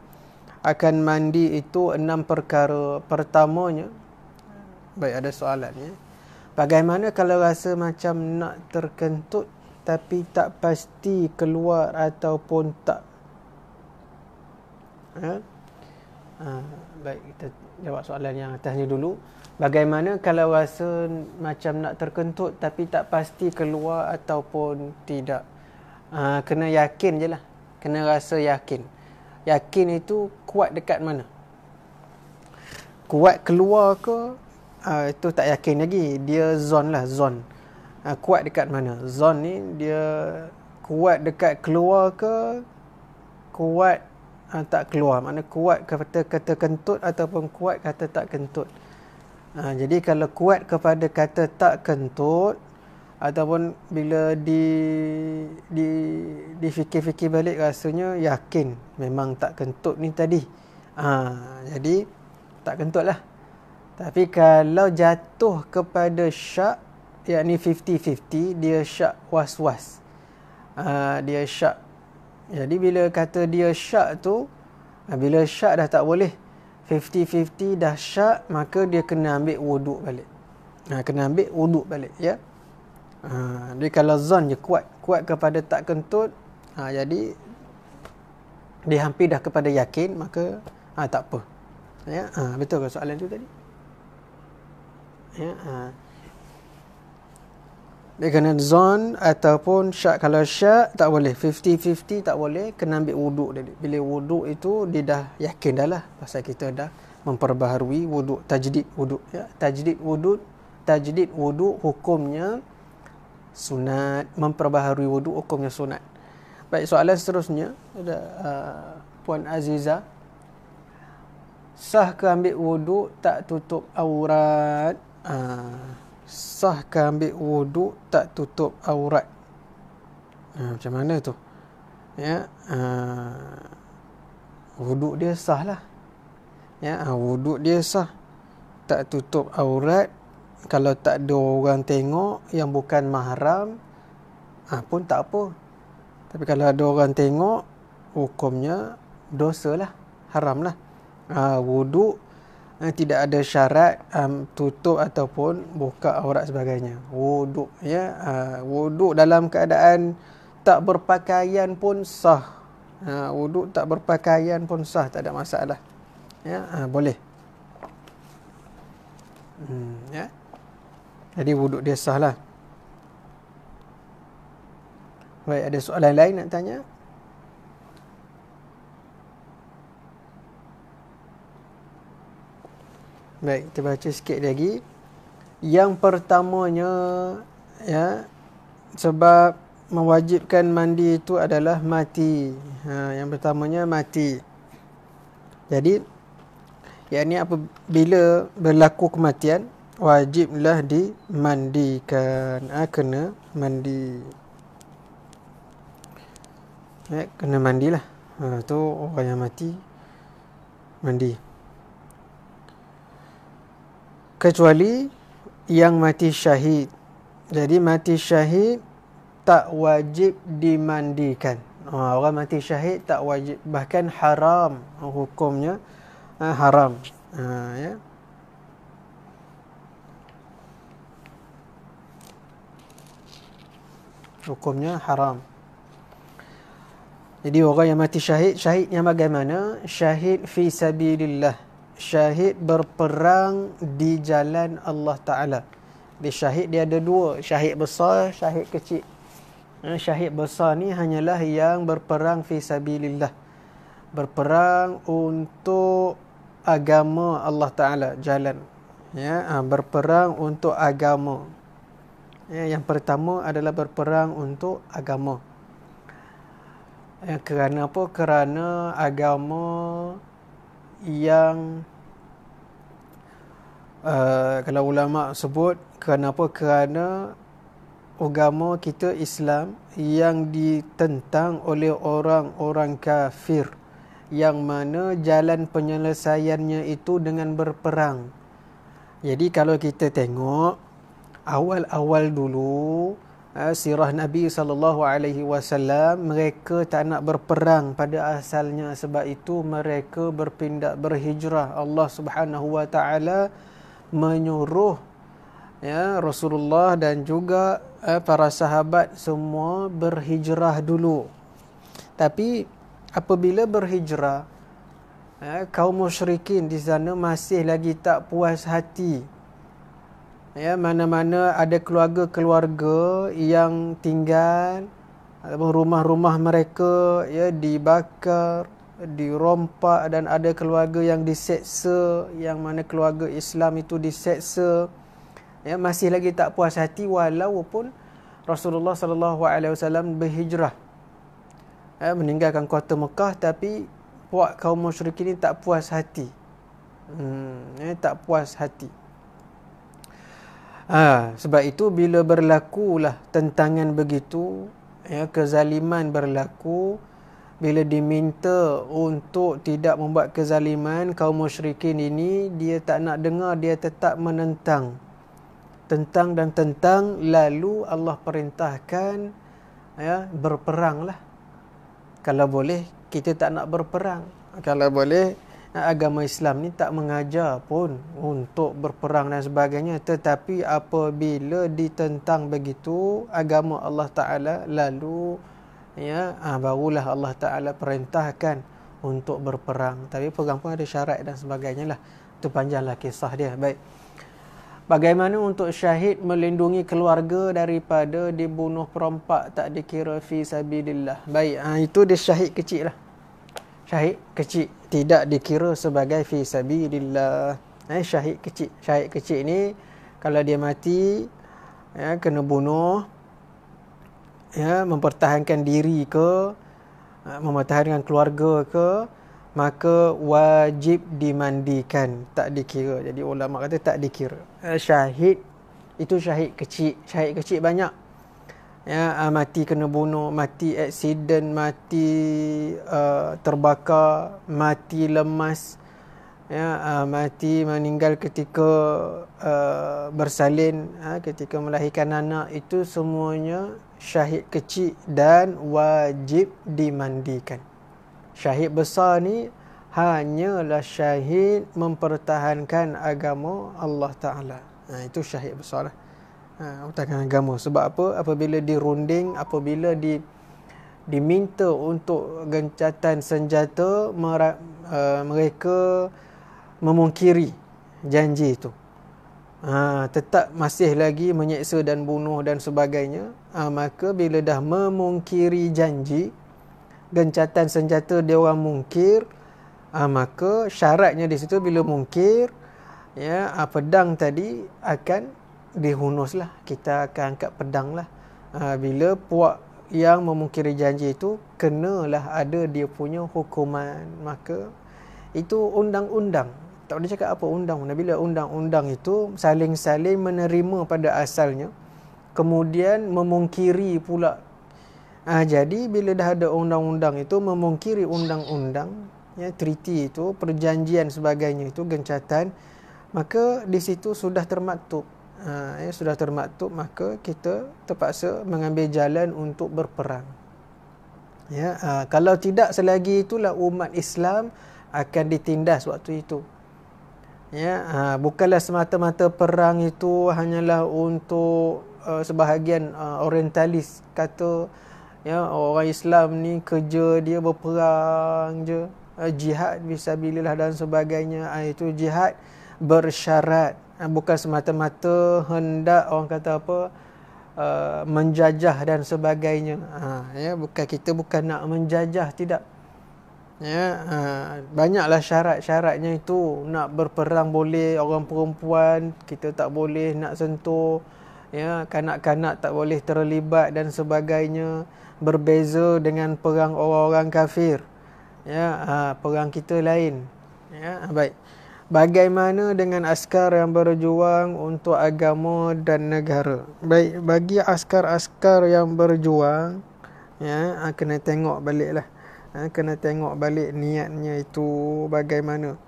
akan mandi itu enam perkara. Pertamanya baik ada soalan ya. Bagaimana kalau rasa macam nak terkentut tapi tak pasti keluar ataupun tak Ha? Ha, baik, kita jawab soalan yang atasnya dulu. Bagaimana kalau rasa macam nak terkentut tapi tak pasti keluar ataupun tidak? Ha, kena yakin je lah. Kena rasa yakin. Yakin itu kuat dekat mana? Kuat keluar ke? Ha, itu tak yakin lagi. Dia zon lah, zon. Ha, kuat dekat mana? Zon ni dia kuat dekat keluar ke? Kuat ha, tak keluar makna kuat kata kata kentut ataupun kuat kata tak kentut ha, jadi kalau kuat kepada kata tak kentut ataupun bila di di difikir-fikir balik rasanya yakin memang tak kentut ni tadi ha, jadi tak kentut lah tapi kalau jatuh kepada syak yakni 50-50 dia syak was-was Uh, dia syak jadi bila kata dia syak tu, ha, bila syak dah tak boleh 50-50 dah syak, maka dia kena ambil wuduk balik. Ha, kena ambil wuduk balik, ya. Ha, jadi kalau zon je kuat, kuat kepada tak kentut, ha, jadi dia hampir dah kepada yakin, maka ha, tak apa. Ya, ha, betul ke soalan tu tadi? Ya, ha dia kena zon ataupun syak kalau syak tak boleh 50-50 tak boleh kena ambil wuduk dia bila wuduk itu dia dah yakin dah lah pasal kita dah memperbaharui wuduk tajdid wuduk ya tajdid wuduk tajdid wuduk hukumnya sunat memperbaharui wuduk hukumnya sunat baik soalan seterusnya ada uh, puan Aziza sah ke ambil wuduk tak tutup aurat uh, sahkan ambil wuduk tak tutup aurat ha, macam mana tu ya ha, wuduk dia sah lah ya ha, wuduk dia sah tak tutup aurat kalau tak ada orang tengok yang bukan mahram ha, pun tak apa tapi kalau ada orang tengok hukumnya dosa lah haram lah ha, wuduk eh, tidak ada syarat um, tutup ataupun buka aurat sebagainya wuduk ya uh, wuduk dalam keadaan tak berpakaian pun sah ha wuduk tak berpakaian pun sah tak ada masalah ya uh, boleh hmm ya jadi wuduk dia sahlah. baik ada soalan lain nak tanya Baik, kita baca sikit lagi. Yang pertamanya ya sebab mewajibkan mandi itu adalah mati. Ha, yang pertamanya mati. Jadi yakni apabila berlaku kematian wajiblah dimandikan. Ha, kena mandi. Ya, kena mandilah. Ha, tu orang yang mati mandi kecuali yang mati syahid. Jadi mati syahid tak wajib dimandikan. Ha, orang mati syahid tak wajib bahkan haram hukumnya ha, haram. Ha, ya. Hukumnya haram. Jadi orang yang mati syahid, syahidnya yang bagaimana? Syahid fi sabilillah syahid berperang di jalan Allah Ta'ala. Di syahid dia ada dua. Syahid besar, syahid kecil. Eh, syahid besar ni hanyalah yang berperang fi sabilillah. Berperang untuk agama Allah Ta'ala. Jalan. Ya, ha, berperang untuk agama. Ya, yang pertama adalah berperang untuk agama. Ya, kerana apa? Kerana agama yang uh, kalau ulama sebut kenapa kerana agama kita Islam yang ditentang oleh orang-orang kafir yang mana jalan penyelesaiannya itu dengan berperang. Jadi kalau kita tengok awal-awal dulu eh, sirah Nabi sallallahu alaihi wasallam mereka tak nak berperang pada asalnya sebab itu mereka berpindah berhijrah Allah Subhanahu wa taala menyuruh ya Rasulullah dan juga eh, para sahabat semua berhijrah dulu. Tapi apabila berhijrah eh, kaum musyrikin di sana masih lagi tak puas hati. Ya mana-mana ada keluarga-keluarga yang tinggal ataupun rumah-rumah mereka ya dibakar dirompak dan ada keluarga yang diseksa yang mana keluarga Islam itu diseksa ya masih lagi tak puas hati walaupun Rasulullah sallallahu alaihi wasallam berhijrah ya, meninggalkan kota Mekah tapi buat kaum musyrik ini tak puas hati hmm, ya, tak puas hati ha, sebab itu bila berlakulah tentangan begitu ya, kezaliman berlaku bila diminta untuk tidak membuat kezaliman kaum musyrikin ini dia tak nak dengar dia tetap menentang tentang dan tentang lalu Allah perintahkan ya berperanglah kalau boleh kita tak nak berperang kalau boleh agama Islam ni tak mengajar pun untuk berperang dan sebagainya tetapi apabila ditentang begitu agama Allah taala lalu ya ah, barulah Allah Taala perintahkan untuk berperang tapi perang pun ada syarat dan sebagainya lah itu panjanglah kisah dia baik Bagaimana untuk syahid melindungi keluarga daripada dibunuh perompak tak dikira fi sabilillah. Baik, ha, itu dia syahid kecil lah. Syahid kecil tidak dikira sebagai fi sabilillah. Eh, syahid kecil. Syahid kecil ni kalau dia mati ya, kena bunuh ya mempertahankan diri ke eh, mempertahankan keluarga ke maka wajib dimandikan tak dikira jadi ulama kata tak dikira eh, syahid itu syahid kecil syahid kecil banyak ya eh, mati kena bunuh mati accident mati uh, terbakar mati lemas ya uh, mati meninggal ketika uh, bersalin uh, ketika melahirkan anak itu semuanya syahid kecil dan wajib dimandikan syahid besar ni hanyalah syahid mempertahankan agama Allah taala ha, itu syahid besar lah. ha agama sebab apa apabila dirunding apabila di diminta untuk gencatan senjata mereka uh, memungkiri janji itu. Ha, tetap masih lagi menyeksa dan bunuh dan sebagainya. Ha, maka bila dah memungkiri janji, gencatan senjata dia orang mungkir, ha, maka syaratnya di situ bila mungkir, ya, ha, pedang tadi akan dihunuslah. Kita akan angkat pedanglah. Ha, bila puak yang memungkiri janji itu kenalah ada dia punya hukuman maka itu undang-undang tak boleh cakap apa undang Nabi bila undang-undang itu saling-saling menerima pada asalnya kemudian memungkiri pula ha, jadi bila dah ada undang-undang itu memungkiri undang-undang ya treaty itu perjanjian sebagainya itu gencatan maka di situ sudah termaktub ha, ya, sudah termaktub maka kita terpaksa mengambil jalan untuk berperang ya ha, kalau tidak selagi itulah umat Islam akan ditindas waktu itu ya ha, bukanlah semata-mata perang itu hanyalah untuk uh, sebahagian uh, orientalis kata ya orang Islam ni kerja dia berperang je uh, jihad fisabilillah dan sebagainya ha, itu jihad bersyarat ha, bukan semata-mata hendak orang kata apa Uh, menjajah dan sebagainya. Ha, ya, bukan kita bukan nak menjajah tidak ya ha, banyaklah syarat-syaratnya itu nak berperang boleh orang perempuan kita tak boleh nak sentuh ya kanak-kanak tak boleh terlibat dan sebagainya berbeza dengan perang orang-orang kafir ya ha, perang kita lain ya baik bagaimana dengan askar yang berjuang untuk agama dan negara baik bagi askar-askar yang berjuang ya ha, kena tengok baliklah lah ha, kena tengok balik niatnya itu bagaimana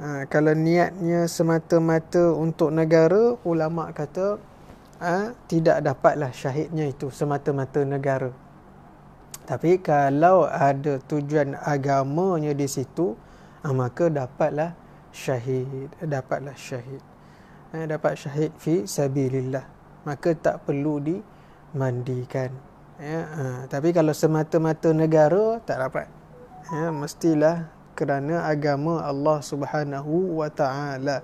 ha, kalau niatnya semata-mata untuk negara ulama kata ha, tidak dapatlah syahidnya itu semata-mata negara tapi kalau ada tujuan agamanya di situ ha, maka dapatlah syahid dapatlah syahid ha, dapat syahid fi sabilillah maka tak perlu dimandikan ya ha, tapi kalau semata-mata negara tak dapat ya mestilah kerana agama Allah Subhanahu wa taala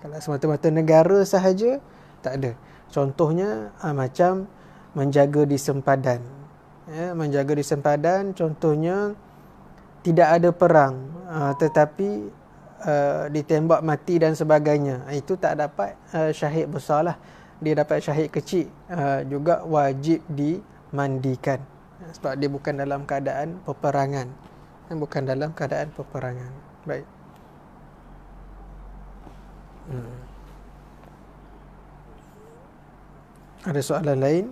kalau semata-mata negara sahaja tak ada contohnya ha, macam menjaga di sempadan ya menjaga di sempadan contohnya tidak ada perang ha, tetapi Uh, ditembak mati dan sebagainya ha, itu tak dapat uh, syahid besar dia dapat syahid kecil uh, juga wajib di mandikan sebab dia bukan dalam keadaan peperangan bukan dalam keadaan peperangan baik hmm. ada soalan lain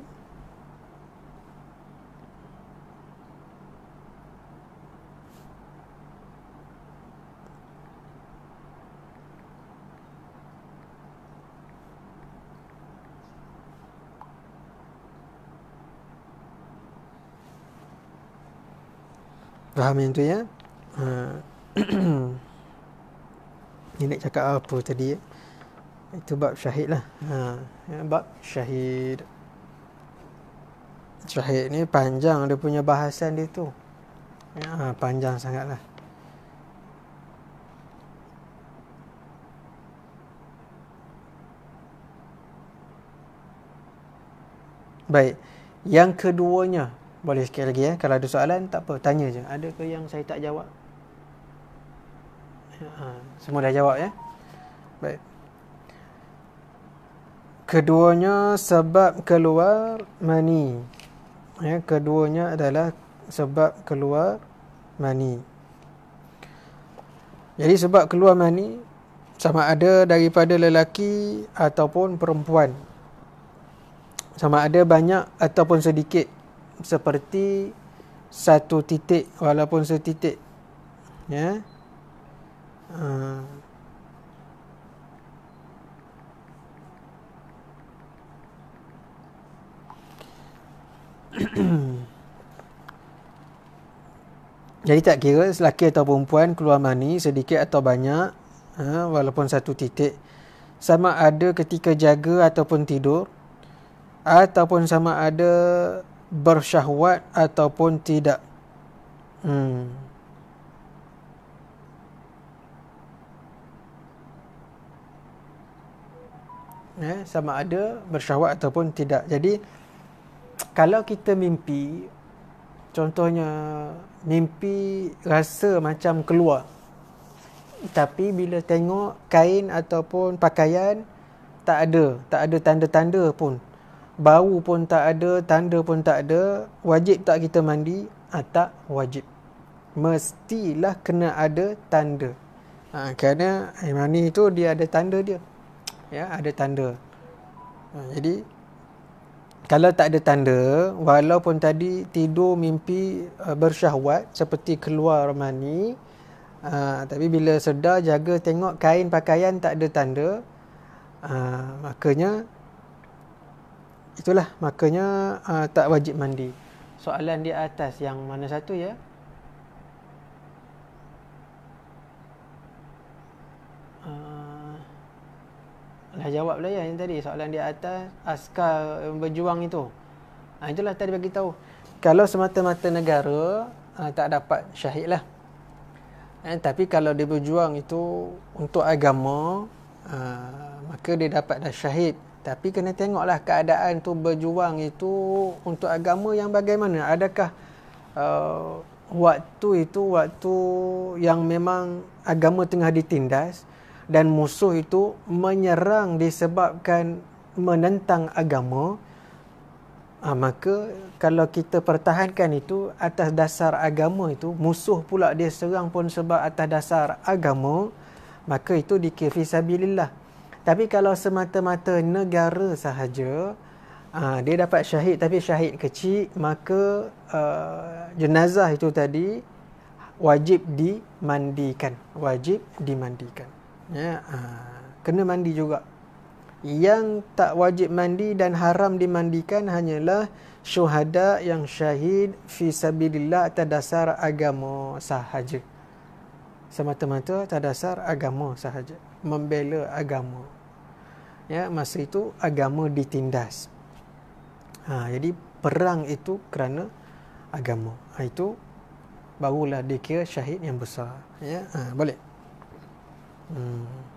Faham yang tu ya? Ha. Ah, <clears throat> Ini nak cakap apa tadi? Ya? Itu bab syahid lah. Ha. Ya, bab syahid. Syahid ni panjang dia punya bahasan dia tu. Ya, ha, panjang sangat lah. Baik. Yang keduanya, boleh sikit lagi eh Kalau ada soalan tak apa Tanya je Ada ke yang saya tak jawab ya, ha, Semua dah jawab ya eh? Baik Keduanya sebab keluar mani ya, Keduanya adalah sebab keluar mani Jadi sebab keluar mani Sama ada daripada lelaki ataupun perempuan Sama ada banyak ataupun sedikit seperti satu titik walaupun satu titik, ya uh. Jadi tak kira lelaki atau perempuan keluar mani sedikit atau banyak ha, walaupun satu titik sama ada ketika jaga ataupun tidur ataupun sama ada bersyahwat ataupun tidak. Hmm. Eh, sama ada bersyahwat ataupun tidak. Jadi kalau kita mimpi contohnya mimpi rasa macam keluar tapi bila tengok kain ataupun pakaian tak ada, tak ada tanda-tanda pun bau pun tak ada, tanda pun tak ada, wajib tak kita mandi? Ha, tak wajib. Mestilah kena ada tanda. Ha, kerana air mani tu dia ada tanda dia. Ya, ada tanda. Ha, jadi kalau tak ada tanda, walaupun tadi tidur mimpi uh, bersyahwat seperti keluar mani, uh, tapi bila sedar jaga tengok kain pakaian tak ada tanda, uh, makanya itulah makanya uh, tak wajib mandi. Soalan di atas yang mana satu ya? Uh, dah jawab lah ya yang tadi soalan di atas askar berjuang itu. Uh, itulah tadi bagi tahu. Kalau semata-mata negara uh, tak dapat syahid lah. Eh, tapi kalau dia berjuang itu untuk agama uh, maka dia dapat dah syahid tapi kena tengoklah keadaan tu berjuang itu untuk agama yang bagaimana. Adakah uh, waktu itu waktu yang memang agama tengah ditindas dan musuh itu menyerang disebabkan menentang agama. Ha, maka kalau kita pertahankan itu atas dasar agama itu musuh pula dia serang pun sebab atas dasar agama maka itu dikifisabilillah. sabilillah tapi kalau semata-mata negara sahaja uh, dia dapat syahid tapi syahid kecil maka uh, jenazah itu tadi wajib dimandikan, wajib dimandikan. Ya, uh, kena mandi juga. Yang tak wajib mandi dan haram dimandikan hanyalah syuhada yang syahid fi sabilillah tadasar agama sahaja. Semata-mata tadasar agama sahaja membela agama. Ya, masa itu agama ditindas. Ha, jadi perang itu kerana agama. Ha, itu barulah dia syahid yang besar. Ya, ha, boleh. Hmm.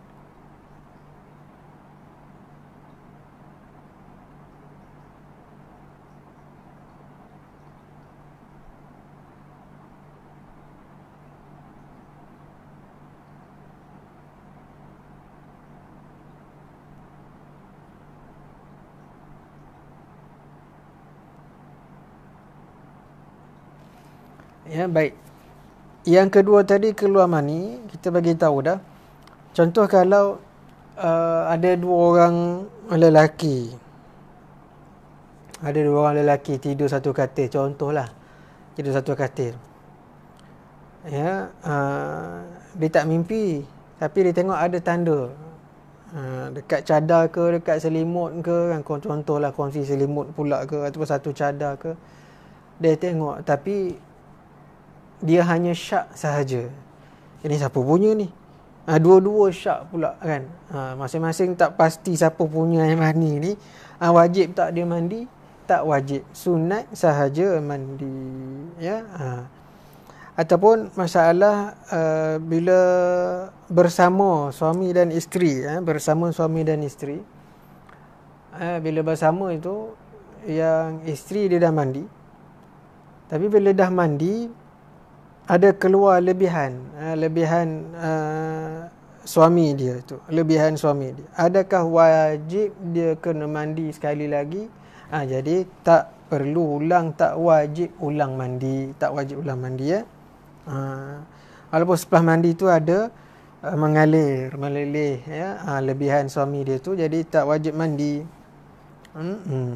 Ya, baik. Yang kedua tadi keluar mani, kita bagi tahu dah. Contoh kalau uh, ada dua orang lelaki. Ada dua orang lelaki tidur satu katil, contohlah. Tidur satu katil. Ya, uh, dia tak mimpi tapi dia tengok ada tanda uh, dekat cadar ke dekat selimut ke kan contohlah kongsi selimut pula ke ataupun satu cadar ke dia tengok tapi dia hanya syak sahaja. Ini siapa punya ni? Ha, dua-dua syak pula kan. Ha, masing-masing tak pasti siapa punya air mani ni. Ha, wajib tak dia mandi? Tak wajib. Sunat sahaja mandi. Ya. Ha. Ataupun masalah uh, bila bersama suami dan isteri. Ya, bersama suami dan isteri. Uh, bila bersama itu yang isteri dia dah mandi. Tapi bila dah mandi, ada keluar lebihan eh, lebihan uh, suami dia tu lebihan suami dia adakah wajib dia kena mandi sekali lagi ha, jadi tak perlu ulang tak wajib ulang mandi tak wajib ulang mandi ya ha, walaupun sebelah mandi tu ada uh, mengalir meleleh ya ha, lebihan suami dia tu jadi tak wajib mandi hmm, hmm.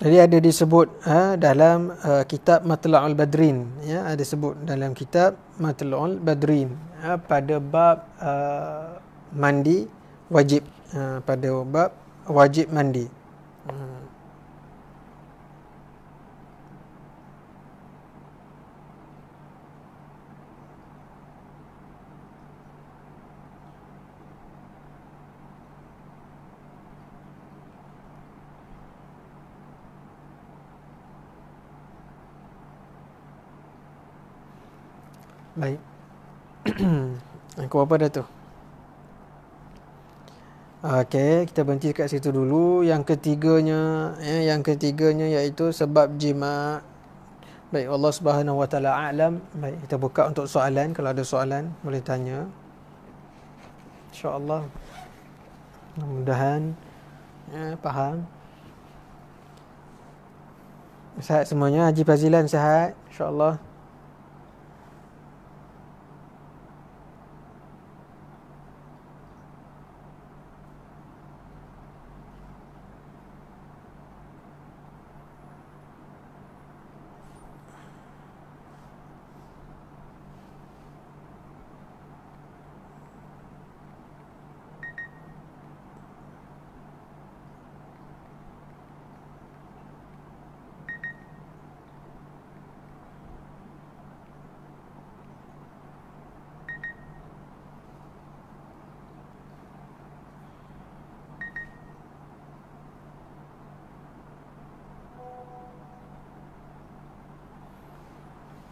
Jadi ada disebut ha, dalam uh, kitab Matla'ul Badrin ya ada sebut dalam kitab Matla'ul Badrin ha, pada bab uh, mandi wajib ha, pada bab wajib mandi. Hmm. Baik. Aku <clears throat> apa dah tu? Okey, kita berhenti dekat situ dulu. Yang ketiganya, eh, yang ketiganya iaitu sebab jima. Baik, Allah Subhanahu Wa Taala alam. Baik, kita buka untuk soalan. Kalau ada soalan, boleh tanya. InsyaAllah. Mudah-mudahan. Eh, faham. Sehat semuanya. Haji Fazilan sehat. Insya Allah.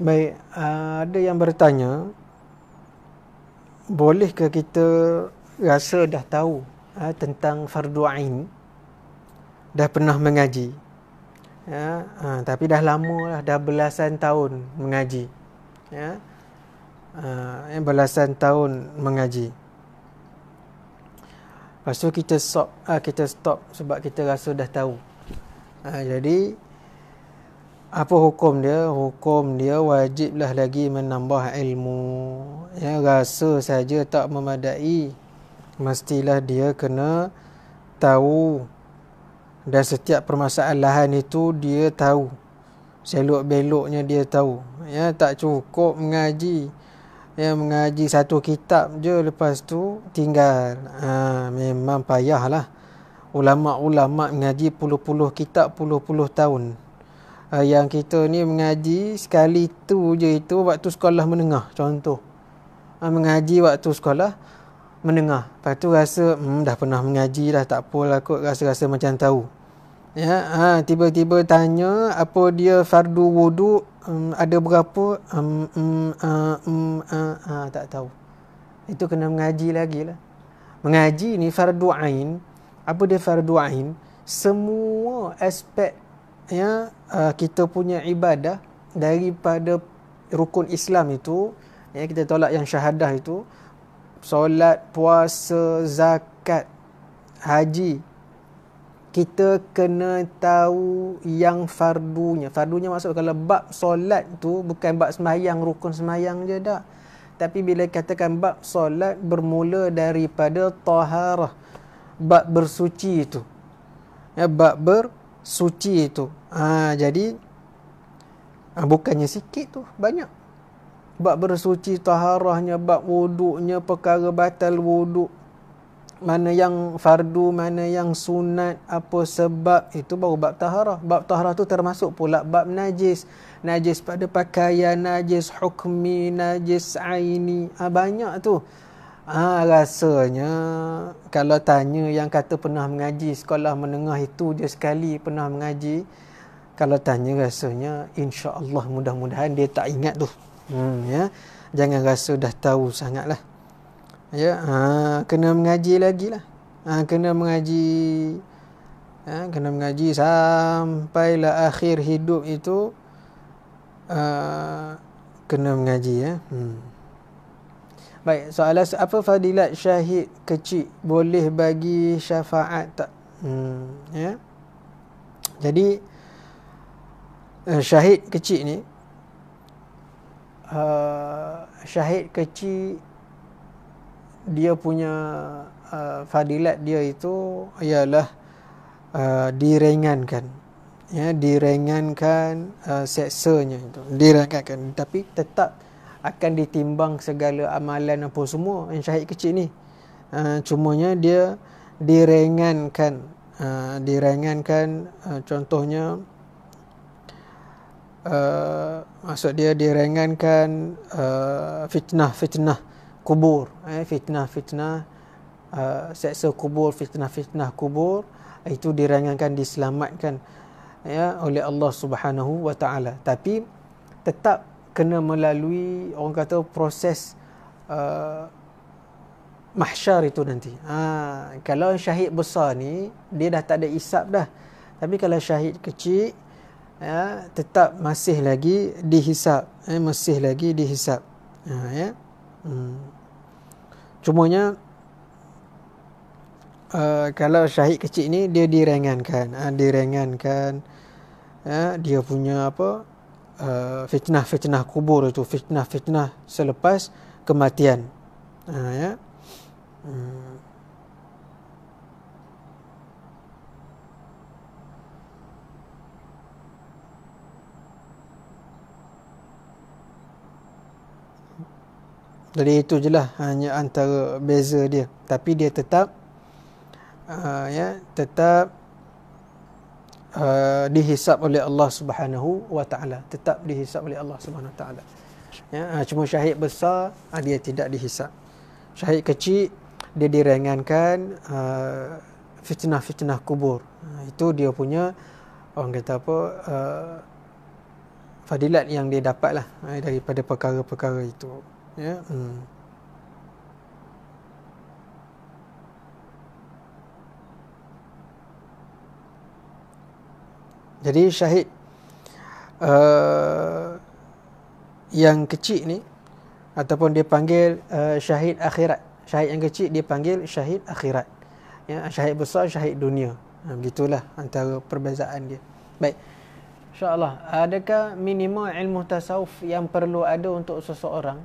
Baik, ah, ada yang bertanya bolehkah kita rasa dah tahu ah, tentang fardu ain? Dah pernah mengaji. Ya, ah, tapi dah lama lah dah belasan tahun mengaji. Ya. belasan tahun mengaji. Lepas tu kita stop kita stop sebab kita rasa dah tahu. jadi apa hukum dia? Hukum dia wajiblah lagi menambah ilmu. Ya, rasa saja tak memadai. Mestilah dia kena tahu. Dan setiap permasalahan itu dia tahu. Selok beloknya dia tahu. Ya, tak cukup mengaji. Ya, mengaji satu kitab je lepas tu tinggal. Ha, memang payahlah. Ulama-ulama mengaji puluh-puluh kitab puluh-puluh tahun. Ah, yang kita ni mengaji sekali tu je itu waktu sekolah menengah contoh ah, mengaji waktu sekolah menengah lepas tu rasa hmm, dah pernah mengaji dah tak apalah kot rasa-rasa macam tahu ya ha, tiba-tiba tanya apa dia fardu wudu um, ada berapa um, um, uh, um, uh, uh, tak tahu itu kena mengaji lagi lah mengaji ni fardu ain apa dia fardu ain semua aspek ya uh, kita punya ibadah daripada rukun Islam itu ya kita tolak yang syahadah itu solat puasa zakat haji kita kena tahu yang fardunya fardunya maksud kalau bab solat tu bukan bab sembahyang rukun sembahyang je dah tapi bila katakan bab solat bermula daripada taharah bab bersuci itu ya bab ber suci itu. Ha, jadi ha, bukannya sikit tu, banyak. Bab bersuci taharahnya, bab wuduknya, perkara batal wuduk. Mana yang fardu, mana yang sunat, apa sebab itu baru bab taharah. Bab taharah tu termasuk pula bab najis. Najis pada pakaian, najis hukmi, najis aini. Ha, banyak tu. Ah ha, rasanya kalau tanya yang kata pernah mengaji sekolah menengah itu dia sekali pernah mengaji kalau tanya rasanya insya-Allah mudah-mudahan dia tak ingat tu. Hmm ya. Jangan rasa dah tahu sangatlah. Ya, ha, kena mengaji lagi lah. Ha, kena mengaji ha, kena mengaji sampai lah akhir hidup itu uh, kena mengaji ya. Hmm. Baik, soalan apa fadilat syahid kecil boleh bagi syafaat tak? Hmm, ya. Yeah. Jadi eh, syahid kecil ni uh, syahid kecil dia punya uh, fadilat dia itu ialah uh, direngankan ya yeah, direngankan uh, seksanya itu direngankan tapi tetap akan ditimbang segala amalan apa semua yang syahid kecil ni. Uh, cumanya dia direngankan uh, direngankan uh, contohnya uh, maksud dia direngankan uh, fitnah fitnah kubur eh fitnah fitnah uh, seksa kubur fitnah fitnah kubur itu direngankan diselamatkan ya oleh Allah Subhanahu wa taala tapi tetap kena melalui orang kata proses uh, mahsyar itu nanti. Ha, kalau syahid besar ni dia dah tak ada isap dah. Tapi kalau syahid kecil ya tetap masih lagi dihisap. Eh, masih lagi dihisap. Ha, ya. Hmm. Cumanya uh, kalau syahid kecil ni dia direngankan, ha, direngankan ya, dia punya apa fitnah-fitnah uh, kubur itu fitnah-fitnah selepas kematian uh, ya hmm. Jadi itu je lah hanya antara beza dia. Tapi dia tetap uh, ya, tetap uh, dihisap oleh Allah Subhanahu wa taala tetap dihisap oleh Allah Subhanahu wa taala ya uh, cuma syahid besar uh, dia tidak dihisap syahid kecil dia direngankan uh, fitnah-fitnah kubur uh, itu dia punya orang kata apa uh, fadilat yang dia dapatlah uh, daripada perkara-perkara itu ya yeah? hmm. Jadi syahid uh, yang kecil ni ataupun dia panggil uh, syahid akhirat. Syahid yang kecil dia panggil syahid akhirat. Ya, syahid besar syahid dunia. Ha, begitulah antara perbezaan dia. Baik. InsyaAllah. Adakah minimal ilmu tasawuf yang perlu ada untuk seseorang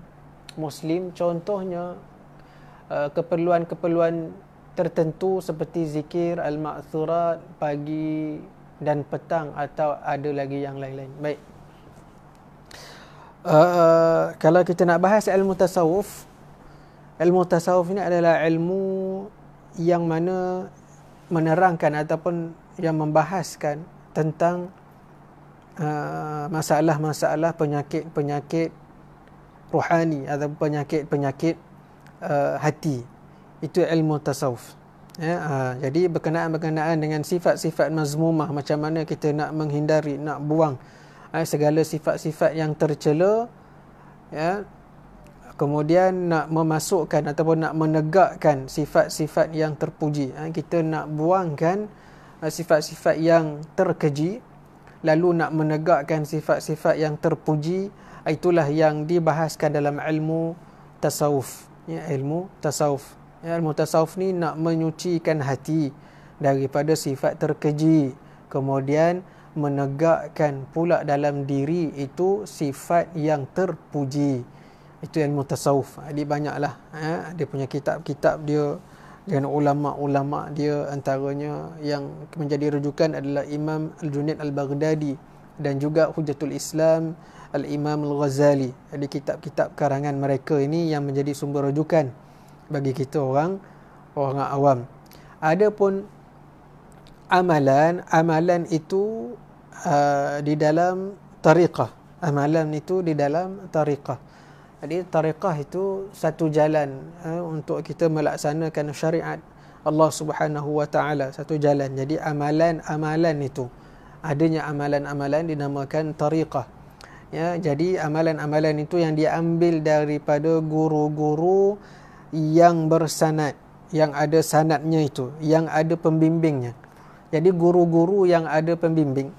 Muslim? Contohnya, eh, keperluan-keperluan tertentu seperti zikir, al-ma'thurat, pagi, dan petang atau ada lagi yang lain-lain. Baik. Uh, uh, kalau kita nak bahas ilmu tasawuf, ilmu tasawuf ini adalah ilmu yang mana menerangkan ataupun yang membahaskan tentang uh, masalah-masalah penyakit-penyakit rohani atau penyakit-penyakit uh, hati. Itu ilmu tasawuf. Ya, ha, jadi berkenaan-berkenaan dengan sifat-sifat mazmumah macam mana kita nak menghindari, nak buang ha, segala sifat-sifat yang tercela ya. Kemudian nak memasukkan ataupun nak menegakkan sifat-sifat yang terpuji. Ha, kita nak buangkan ha, sifat-sifat yang terkeji lalu nak menegakkan sifat-sifat yang terpuji ah, itulah yang dibahaskan dalam ilmu tasawuf ya ilmu tasawuf ya, Mutasawuf ni nak menyucikan hati daripada sifat terkeji kemudian menegakkan pula dalam diri itu sifat yang terpuji itu yang mutasawuf jadi banyaklah eh, dia punya kitab-kitab dia dengan ulama-ulama dia antaranya yang menjadi rujukan adalah Imam Al-Junid Al-Baghdadi dan juga Hujatul Islam Al-Imam Al-Ghazali jadi kitab-kitab karangan mereka ini yang menjadi sumber rujukan bagi kita orang orang awam. Adapun amalan, amalan itu uh, di dalam tariqah. Amalan itu di dalam tariqah. Jadi tariqah itu satu jalan uh, untuk kita melaksanakan syariat Allah Subhanahu wa taala, satu jalan. Jadi amalan-amalan itu adanya amalan-amalan dinamakan tariqah. Ya, jadi amalan-amalan itu yang diambil daripada guru-guru yang bersanad yang ada sanadnya itu yang ada pembimbingnya jadi guru-guru yang ada pembimbing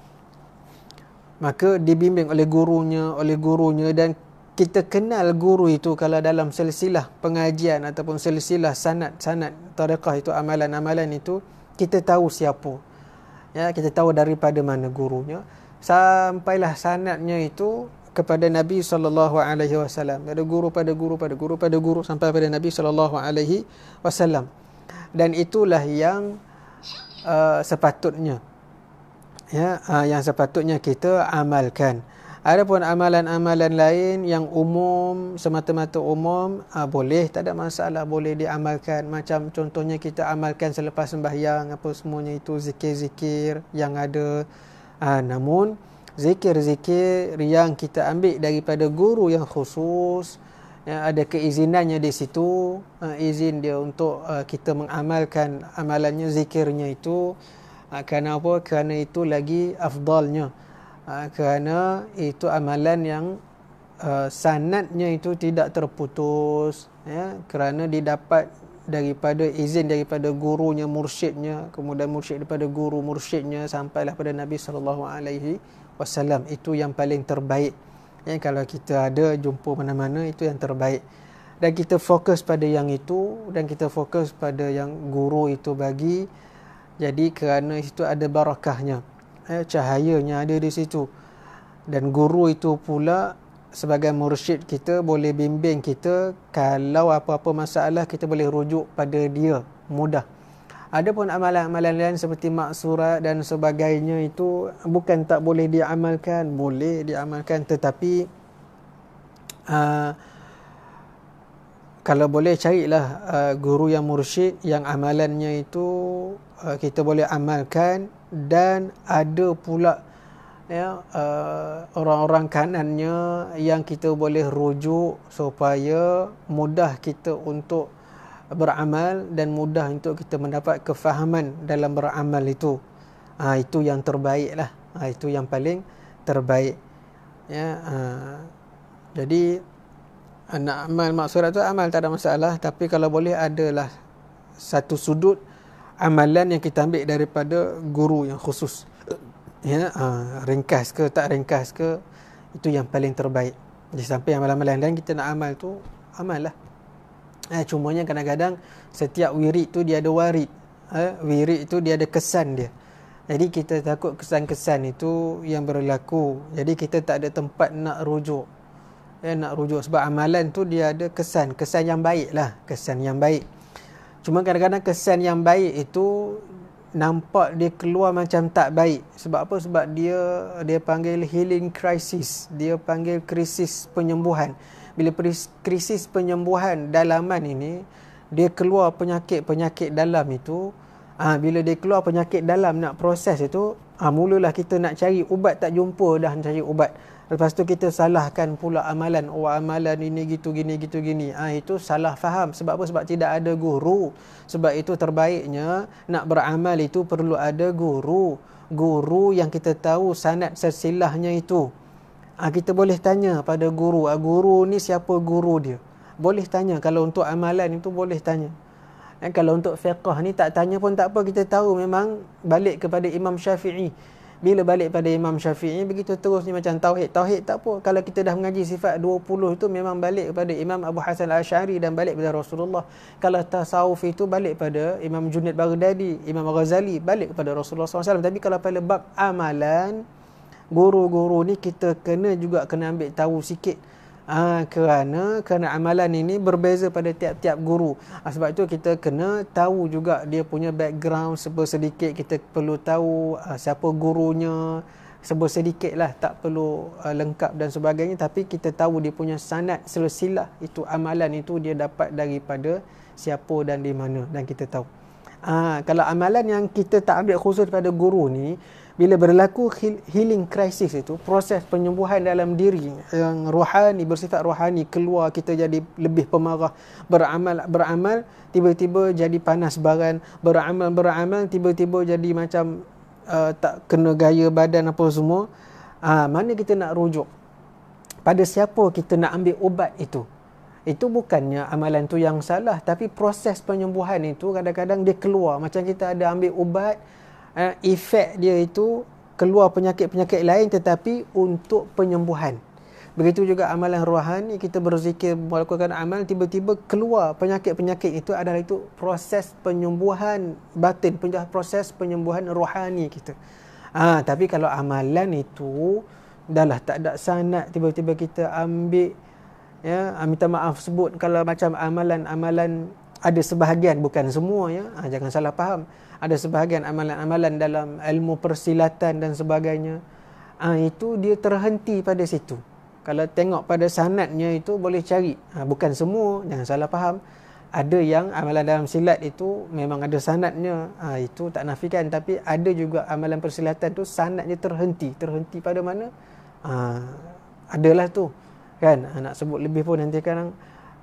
maka dibimbing oleh gurunya oleh gurunya dan kita kenal guru itu kalau dalam silsilah pengajian ataupun silsilah sanad-sanad tarekah itu amalan-amalan itu kita tahu siapa ya kita tahu daripada mana gurunya sampailah sanadnya itu kepada Nabi sallallahu alaihi wasallam. Ada guru pada guru pada guru pada guru sampai pada Nabi sallallahu alaihi wasallam. Dan itulah yang uh, sepatutnya ya uh, yang sepatutnya kita amalkan. Ada pun amalan-amalan lain yang umum semata-mata umum uh, boleh tak ada masalah boleh diamalkan macam contohnya kita amalkan selepas sembahyang apa semuanya itu zikir-zikir yang ada uh, namun zikir-zikir yang kita ambil daripada guru yang khusus yang ada keizinannya di situ eh, izin dia untuk eh, kita mengamalkan amalannya zikirnya itu eh, kerana apa kerana itu lagi afdalnya kerana itu amalan yang sanatnya itu tidak terputus ya kerana didapat daripada izin daripada gurunya mursyidnya kemudian mursyid daripada guru mursyidnya sampailah pada Nabi sallallahu alaihi wasallam itu yang paling terbaik ya kalau kita ada jumpa mana-mana itu yang terbaik dan kita fokus pada yang itu dan kita fokus pada yang guru itu bagi jadi kerana itu ada barakahnya eh, cahayanya ada di situ dan guru itu pula sebagai mursyid kita boleh bimbing kita kalau apa-apa masalah kita boleh rujuk pada dia mudah Adapun amalan-amalan lain seperti maksurat dan sebagainya itu bukan tak boleh diamalkan, boleh diamalkan tetapi uh, kalau boleh carilah uh, guru yang mursyid yang amalannya itu uh, kita boleh amalkan dan ada pula ya uh, orang-orang kanannya yang kita boleh rujuk supaya mudah kita untuk beramal dan mudah untuk kita mendapat kefahaman dalam beramal itu. Ha, itu yang terbaik lah. Ha, itu yang paling terbaik. Ya, ha, jadi nak amal maksud tu amal tak ada masalah tapi kalau boleh adalah satu sudut amalan yang kita ambil daripada guru yang khusus ya ha, ringkas ke tak ringkas ke itu yang paling terbaik Jadi sampai amal amalan lain kita nak amal tu amal lah Eh, cumanya kadang-kadang setiap wirid tu dia ada warid. Eh, wirid tu dia ada kesan dia. Jadi kita takut kesan-kesan itu yang berlaku. Jadi kita tak ada tempat nak rujuk. Eh, nak rujuk sebab amalan tu dia ada kesan. Kesan yang baik lah. Kesan yang baik. Cuma kadang-kadang kesan yang baik itu nampak dia keluar macam tak baik. Sebab apa? Sebab dia dia panggil healing crisis. Dia panggil krisis penyembuhan. Penyembuhan bila krisis penyembuhan dalaman ini dia keluar penyakit-penyakit dalam itu ah ha, bila dia keluar penyakit dalam nak proses itu ah ha, mulalah kita nak cari ubat tak jumpa dah nak cari ubat lepas tu kita salahkan pula amalan oh amalan ini gitu gini gitu gini ah ha, itu salah faham sebab apa sebab tidak ada guru sebab itu terbaiknya nak beramal itu perlu ada guru guru yang kita tahu sanad sesilahnya itu ha, kita boleh tanya pada guru ha, guru ni siapa guru dia boleh tanya kalau untuk amalan itu boleh tanya dan eh, kalau untuk fiqh ni tak tanya pun tak apa kita tahu memang balik kepada Imam Syafi'i bila balik pada Imam Syafi'i begitu terus ni macam tauhid tauhid tak apa kalau kita dah mengaji sifat 20 itu memang balik kepada Imam Abu Hasan Al-Asy'ari dan balik kepada Rasulullah kalau tasawuf itu balik pada Imam Junayd Baghdadi Imam Ghazali balik kepada Rasulullah SAW tapi kalau pada bab amalan guru-guru ni kita kena juga kena ambil tahu sikit ha, kerana kerana amalan ini berbeza pada tiap-tiap guru ha, sebab itu kita kena tahu juga dia punya background sebab sedikit kita perlu tahu ha, siapa gurunya sebut sedikit lah tak perlu uh, lengkap dan sebagainya tapi kita tahu dia punya sanat selesilah itu amalan itu dia dapat daripada siapa dan di mana dan kita tahu ha, kalau amalan yang kita tak ambil khusus pada guru ni bila berlaku healing crisis itu proses penyembuhan dalam diri yang rohani bersifat rohani keluar kita jadi lebih pemarah beramal beramal tiba-tiba jadi panas badan beramal beramal tiba-tiba jadi macam uh, tak kena gaya badan apa semua uh, mana kita nak rujuk pada siapa kita nak ambil ubat itu itu bukannya amalan tu yang salah tapi proses penyembuhan itu kadang-kadang dia keluar macam kita ada ambil ubat uh, eh, efek dia itu keluar penyakit-penyakit lain tetapi untuk penyembuhan. Begitu juga amalan rohani kita berzikir melakukan amal tiba-tiba keluar penyakit-penyakit itu adalah itu proses penyembuhan batin, proses penyembuhan rohani kita. Ah ha, tapi kalau amalan itu dah lah tak ada sanat tiba-tiba kita ambil ya ah, minta maaf sebut kalau macam amalan-amalan ada sebahagian bukan semua ya ha, jangan salah faham ada sebahagian amalan-amalan dalam ilmu persilatan dan sebagainya ha, itu dia terhenti pada situ kalau tengok pada sanatnya itu boleh cari ha, bukan semua jangan salah faham ada yang amalan dalam silat itu memang ada sanatnya ha, itu tak nafikan tapi ada juga amalan persilatan tu sanatnya terhenti terhenti pada mana ha, adalah tu kan ha, nak sebut lebih pun nanti kan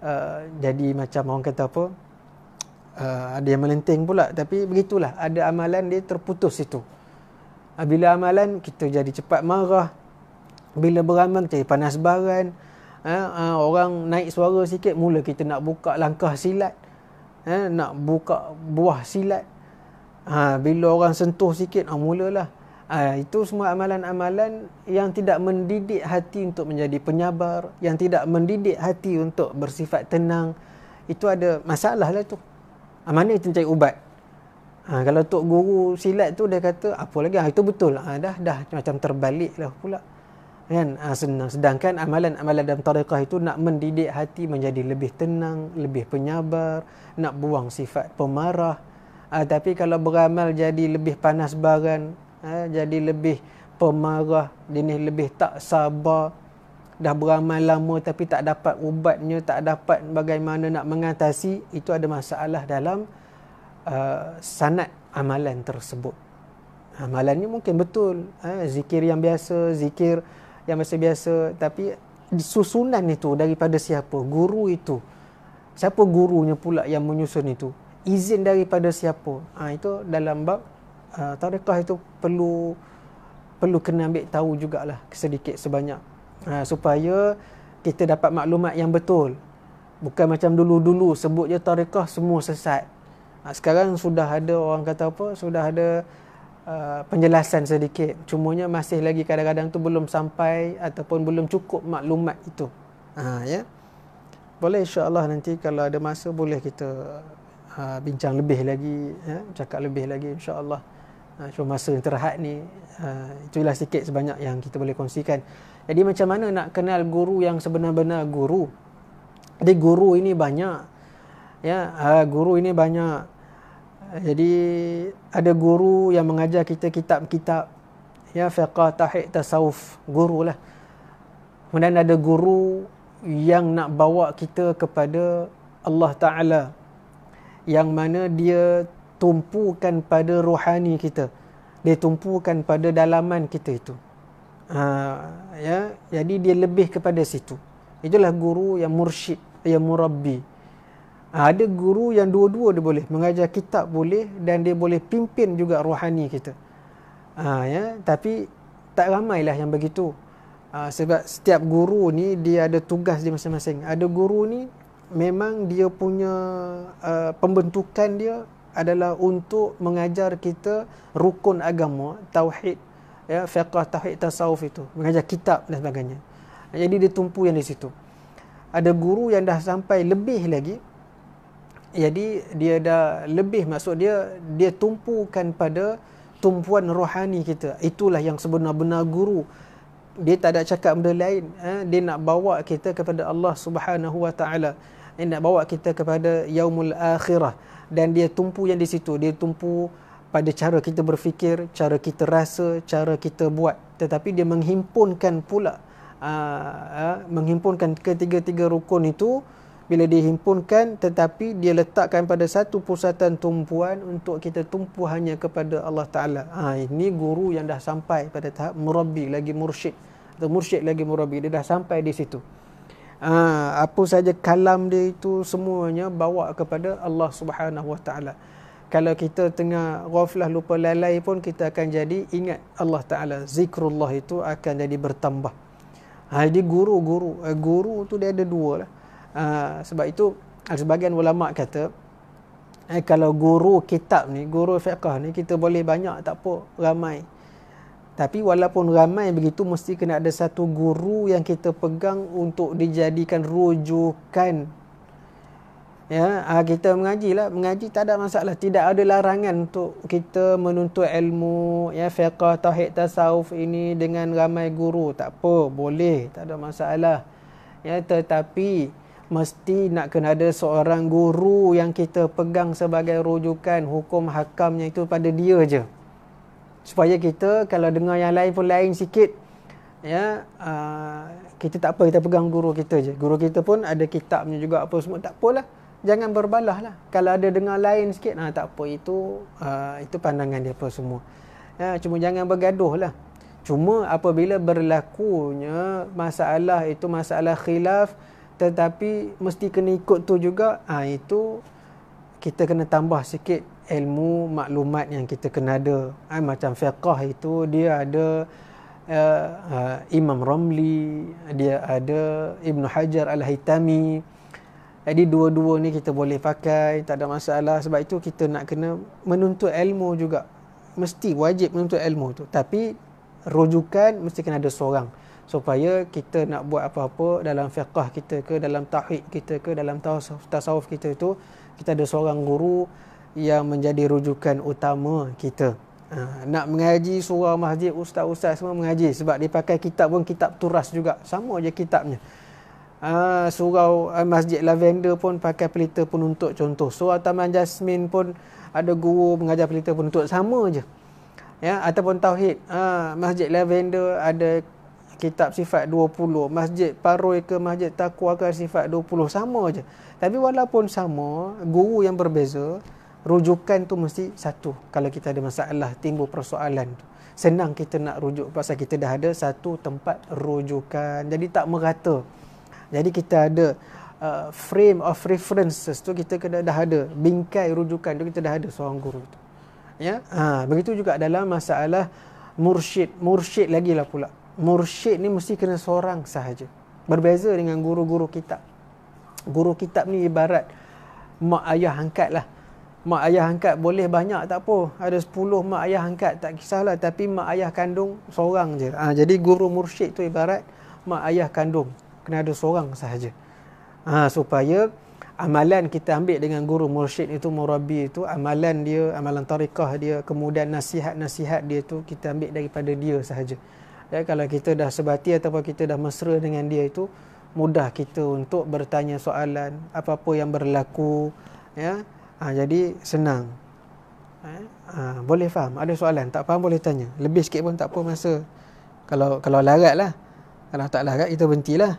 uh, jadi macam orang kata apa uh, ada yang melenting pula tapi begitulah ada amalan dia terputus situ uh, ah, bila amalan kita jadi cepat marah bila beramal jadi panas baran uh, uh, orang naik suara sikit mula kita nak buka langkah silat uh, nak buka buah silat Ha, bila orang sentuh sikit, oh, mulalah. Ha, itu semua amalan-amalan yang tidak mendidik hati untuk menjadi penyabar, yang tidak mendidik hati untuk bersifat tenang. Itu ada masalahlah lah tu ha, mana kita cari ubat ha, kalau tok guru silat tu dia kata apa lagi ha, itu betul ha, dah dah macam terbalik lah pula kan ha, senang sedangkan amalan-amalan dalam tarekah itu nak mendidik hati menjadi lebih tenang lebih penyabar nak buang sifat pemarah ha, tapi kalau beramal jadi lebih panas baran ha, jadi lebih pemarah jenis lebih tak sabar dah beramal lama tapi tak dapat ubatnya, tak dapat bagaimana nak mengatasi, itu ada masalah dalam uh, sanat amalan tersebut. Amalannya mungkin betul, eh? zikir yang biasa, zikir yang masih biasa, tapi susunan itu daripada siapa? Guru itu. Siapa gurunya pula yang menyusun itu? Izin daripada siapa? Ha, itu dalam bab uh, tarikah itu perlu perlu kena ambil tahu jugalah sedikit sebanyak uh, supaya kita dapat maklumat yang betul bukan macam dulu-dulu sebut je tarekah semua sesat uh, sekarang sudah ada orang kata apa sudah ada uh, penjelasan sedikit cumanya masih lagi kadang-kadang tu belum sampai ataupun belum cukup maklumat itu ha ya boleh insya-Allah nanti kalau ada masa boleh kita uh, bincang lebih lagi ya cakap lebih lagi insya-Allah Cuma masa yang terhad ni uh, Itulah sikit sebanyak yang kita boleh kongsikan jadi macam mana nak kenal guru yang sebenar-benar guru? Jadi guru ini banyak. Ya, ha, guru ini banyak. Jadi ada guru yang mengajar kita kitab-kitab ya fiqh tahqiq tasawuf, gurulah. Kemudian ada guru yang nak bawa kita kepada Allah Taala yang mana dia tumpukan pada rohani kita. Dia tumpukan pada dalaman kita itu. Ha, ya, jadi dia lebih kepada situ. Itulah guru yang mursyid, yang murabbi. Ha, ada guru yang dua-dua dia boleh mengajar kitab boleh dan dia boleh pimpin juga rohani kita. Ha, ya, tapi tak ramailah yang begitu. Ha, sebab setiap guru ni dia ada tugas dia masing-masing. Ada guru ni memang dia punya uh, pembentukan dia adalah untuk mengajar kita rukun agama, tauhid ya, fiqah tauhid tasawuf itu mengajar kitab dan sebagainya jadi dia tumpu yang di situ ada guru yang dah sampai lebih lagi jadi dia dah lebih maksud dia dia tumpukan pada tumpuan rohani kita itulah yang sebenar-benar guru dia tak ada cakap benda lain eh? dia nak bawa kita kepada Allah Subhanahu wa taala dia nak bawa kita kepada yaumul akhirah dan dia tumpu yang di situ dia tumpu pada cara kita berfikir, cara kita rasa, cara kita buat. Tetapi dia menghimpunkan pula, uh, uh, menghimpunkan ketiga-tiga rukun itu bila dia himpunkan, tetapi dia letakkan pada satu pusatan tumpuan untuk kita tumpu hanya kepada Allah Ta'ala. Ha, ini guru yang dah sampai pada tahap murabi lagi mursyid. Atau mursyid lagi murabi. Dia dah sampai di situ. Ha, apa saja kalam dia itu semuanya bawa kepada Allah Subhanahu Wa Ta'ala kalau kita tengah ghaflah lupa lalai pun kita akan jadi ingat Allah Taala zikrullah itu akan jadi bertambah ha, jadi guru-guru eh, guru tu dia ada dua lah ha, sebab itu sebahagian ulama kata eh, kalau guru kitab ni guru fiqh ni kita boleh banyak tak apa ramai tapi walaupun ramai begitu mesti kena ada satu guru yang kita pegang untuk dijadikan rujukan ya uh, kita lah mengaji tak ada masalah tidak ada larangan untuk kita menuntut ilmu ya fiqh tauhid tasawuf ini dengan ramai guru tak apa boleh tak ada masalah ya tetapi mesti nak kena ada seorang guru yang kita pegang sebagai rujukan hukum hakamnya itu pada dia je supaya kita kalau dengar yang lain pun lain sikit ya uh, kita tak apa kita pegang guru kita je guru kita pun ada kitabnya juga apa semua tak apalah jangan berbalah lah. Kalau ada dengar lain sikit, ha, tak apa. Itu uh, itu pandangan dia apa semua. Ha, cuma jangan bergaduh lah. Cuma apabila berlakunya masalah itu masalah khilaf, tetapi mesti kena ikut tu juga, ha, itu kita kena tambah sikit ilmu maklumat yang kita kena ada. Ha, macam fiqah itu, dia ada Uh, uh, Imam Ramli dia ada Ibn Hajar Al-Haytami jadi dua-dua ni kita boleh pakai, tak ada masalah. Sebab itu kita nak kena menuntut ilmu juga. Mesti wajib menuntut ilmu tu. Tapi rujukan mesti kena ada seorang. Supaya kita nak buat apa-apa dalam fiqah kita ke, dalam tahwid kita ke, dalam tasawuf kita tu, kita ada seorang guru yang menjadi rujukan utama kita. Ha, nak mengaji surah masjid ustaz-ustaz semua mengaji sebab dia pakai kitab pun kitab turas juga sama je kitabnya Ha, surau ah, masjid lavender pun pakai pelita penuntut contoh surau taman jasmin pun ada guru mengajar pelita penuntut sama je ya ataupun tauhid ha, masjid lavender ada kitab sifat 20 masjid paroi ke masjid takwa ke sifat 20 sama je tapi walaupun sama guru yang berbeza rujukan tu mesti satu kalau kita ada masalah timbul persoalan tu senang kita nak rujuk pasal kita dah ada satu tempat rujukan jadi tak merata jadi kita ada uh, frame of references tu kita kena dah ada bingkai rujukan tu kita dah ada seorang guru tu. Ya. Ha, begitu juga dalam masalah mursyid. Mursyid lagi lah pula. Mursyid ni mesti kena seorang sahaja. Berbeza dengan guru-guru kitab. Guru kitab ni ibarat mak ayah angkat lah. Mak ayah angkat boleh banyak tak apa. Ada sepuluh mak ayah angkat tak kisahlah. Tapi mak ayah kandung seorang je. Ha, jadi guru mursyid tu ibarat mak ayah kandung kena ada seorang sahaja ha, supaya amalan kita ambil dengan guru mursyid itu murabi itu amalan dia amalan tarikah dia kemudian nasihat-nasihat dia tu kita ambil daripada dia sahaja Jadi kalau kita dah sebati ataupun kita dah mesra dengan dia itu mudah kita untuk bertanya soalan apa-apa yang berlaku ya ha, jadi senang ha, ha boleh faham ada soalan tak faham boleh tanya lebih sikit pun tak apa masa kalau kalau lah. kalau tak larat kita lah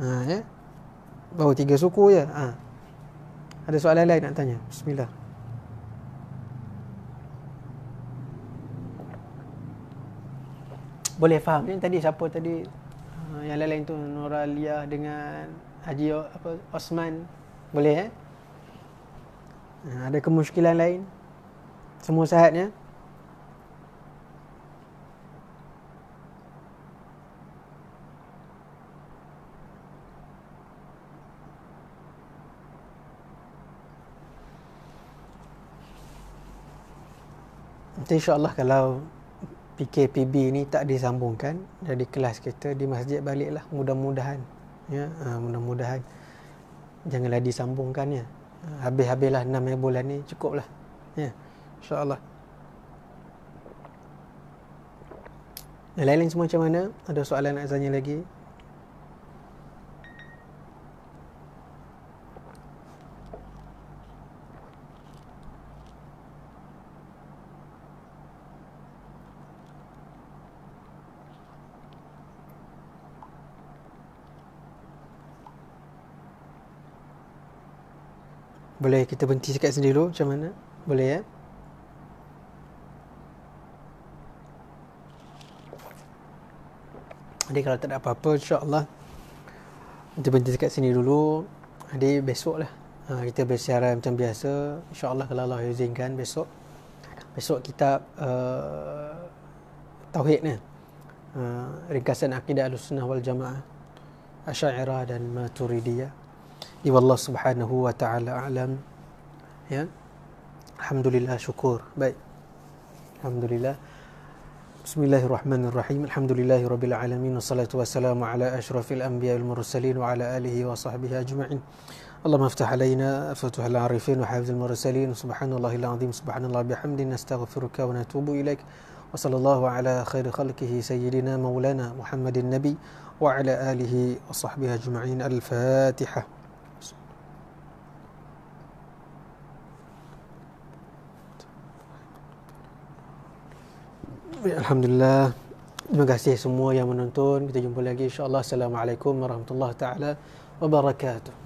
ha, ya? Baru tiga suku je ha. Ada soalan lain nak tanya Bismillah Boleh faham Ini tadi siapa tadi ha, Yang lain-lain tu Noralia dengan Haji apa, Osman Boleh eh ha, Ada kemuskilan lain Semua sehatnya. Nanti insyaAllah kalau PKPB ni tak disambungkan jadi kelas kita di masjid baliklah mudah-mudahan ya ha, mudah-mudahan janganlah disambungkannya habis-habislah 6 bulan ni cukuplah ya insyaallah lain-lain semua macam mana ada soalan nak tanya lagi Boleh kita berhenti sekat sendiri dulu macam mana? Boleh ya? Eh? Jadi kalau tak ada apa-apa insyaAllah Kita berhenti dekat sini dulu Jadi besok lah ha, Kita bersiaran macam biasa InsyaAllah kalau Allah izinkan besok Besok kita uh, Tauhid ni uh, Ringkasan akidah al wal-jamaah Asyairah dan maturidiyah إي والله سبحانه وتعالى أعلم يا الحمد لله شكور باي الحمد لله بسم الله الرحمن الرحيم الحمد لله رب العالمين والصلاة والسلام على أشرف الأنبياء والمرسلين وعلى آله وصحبه أجمعين اللهم افتح علينا فتح العارفين وحافظ المرسلين سبحان الله العظيم سبحان الله بحمد نستغفرك ونتوب إليك وصلى الله على خير خلقه سيدنا مولانا محمد النبي وعلى آله وصحبه أجمعين الفاتحة Alhamdulillah. Terima kasih semua yang menonton. Kita jumpa lagi insya-Allah. Assalamualaikum warahmatullahi taala wabarakatuh.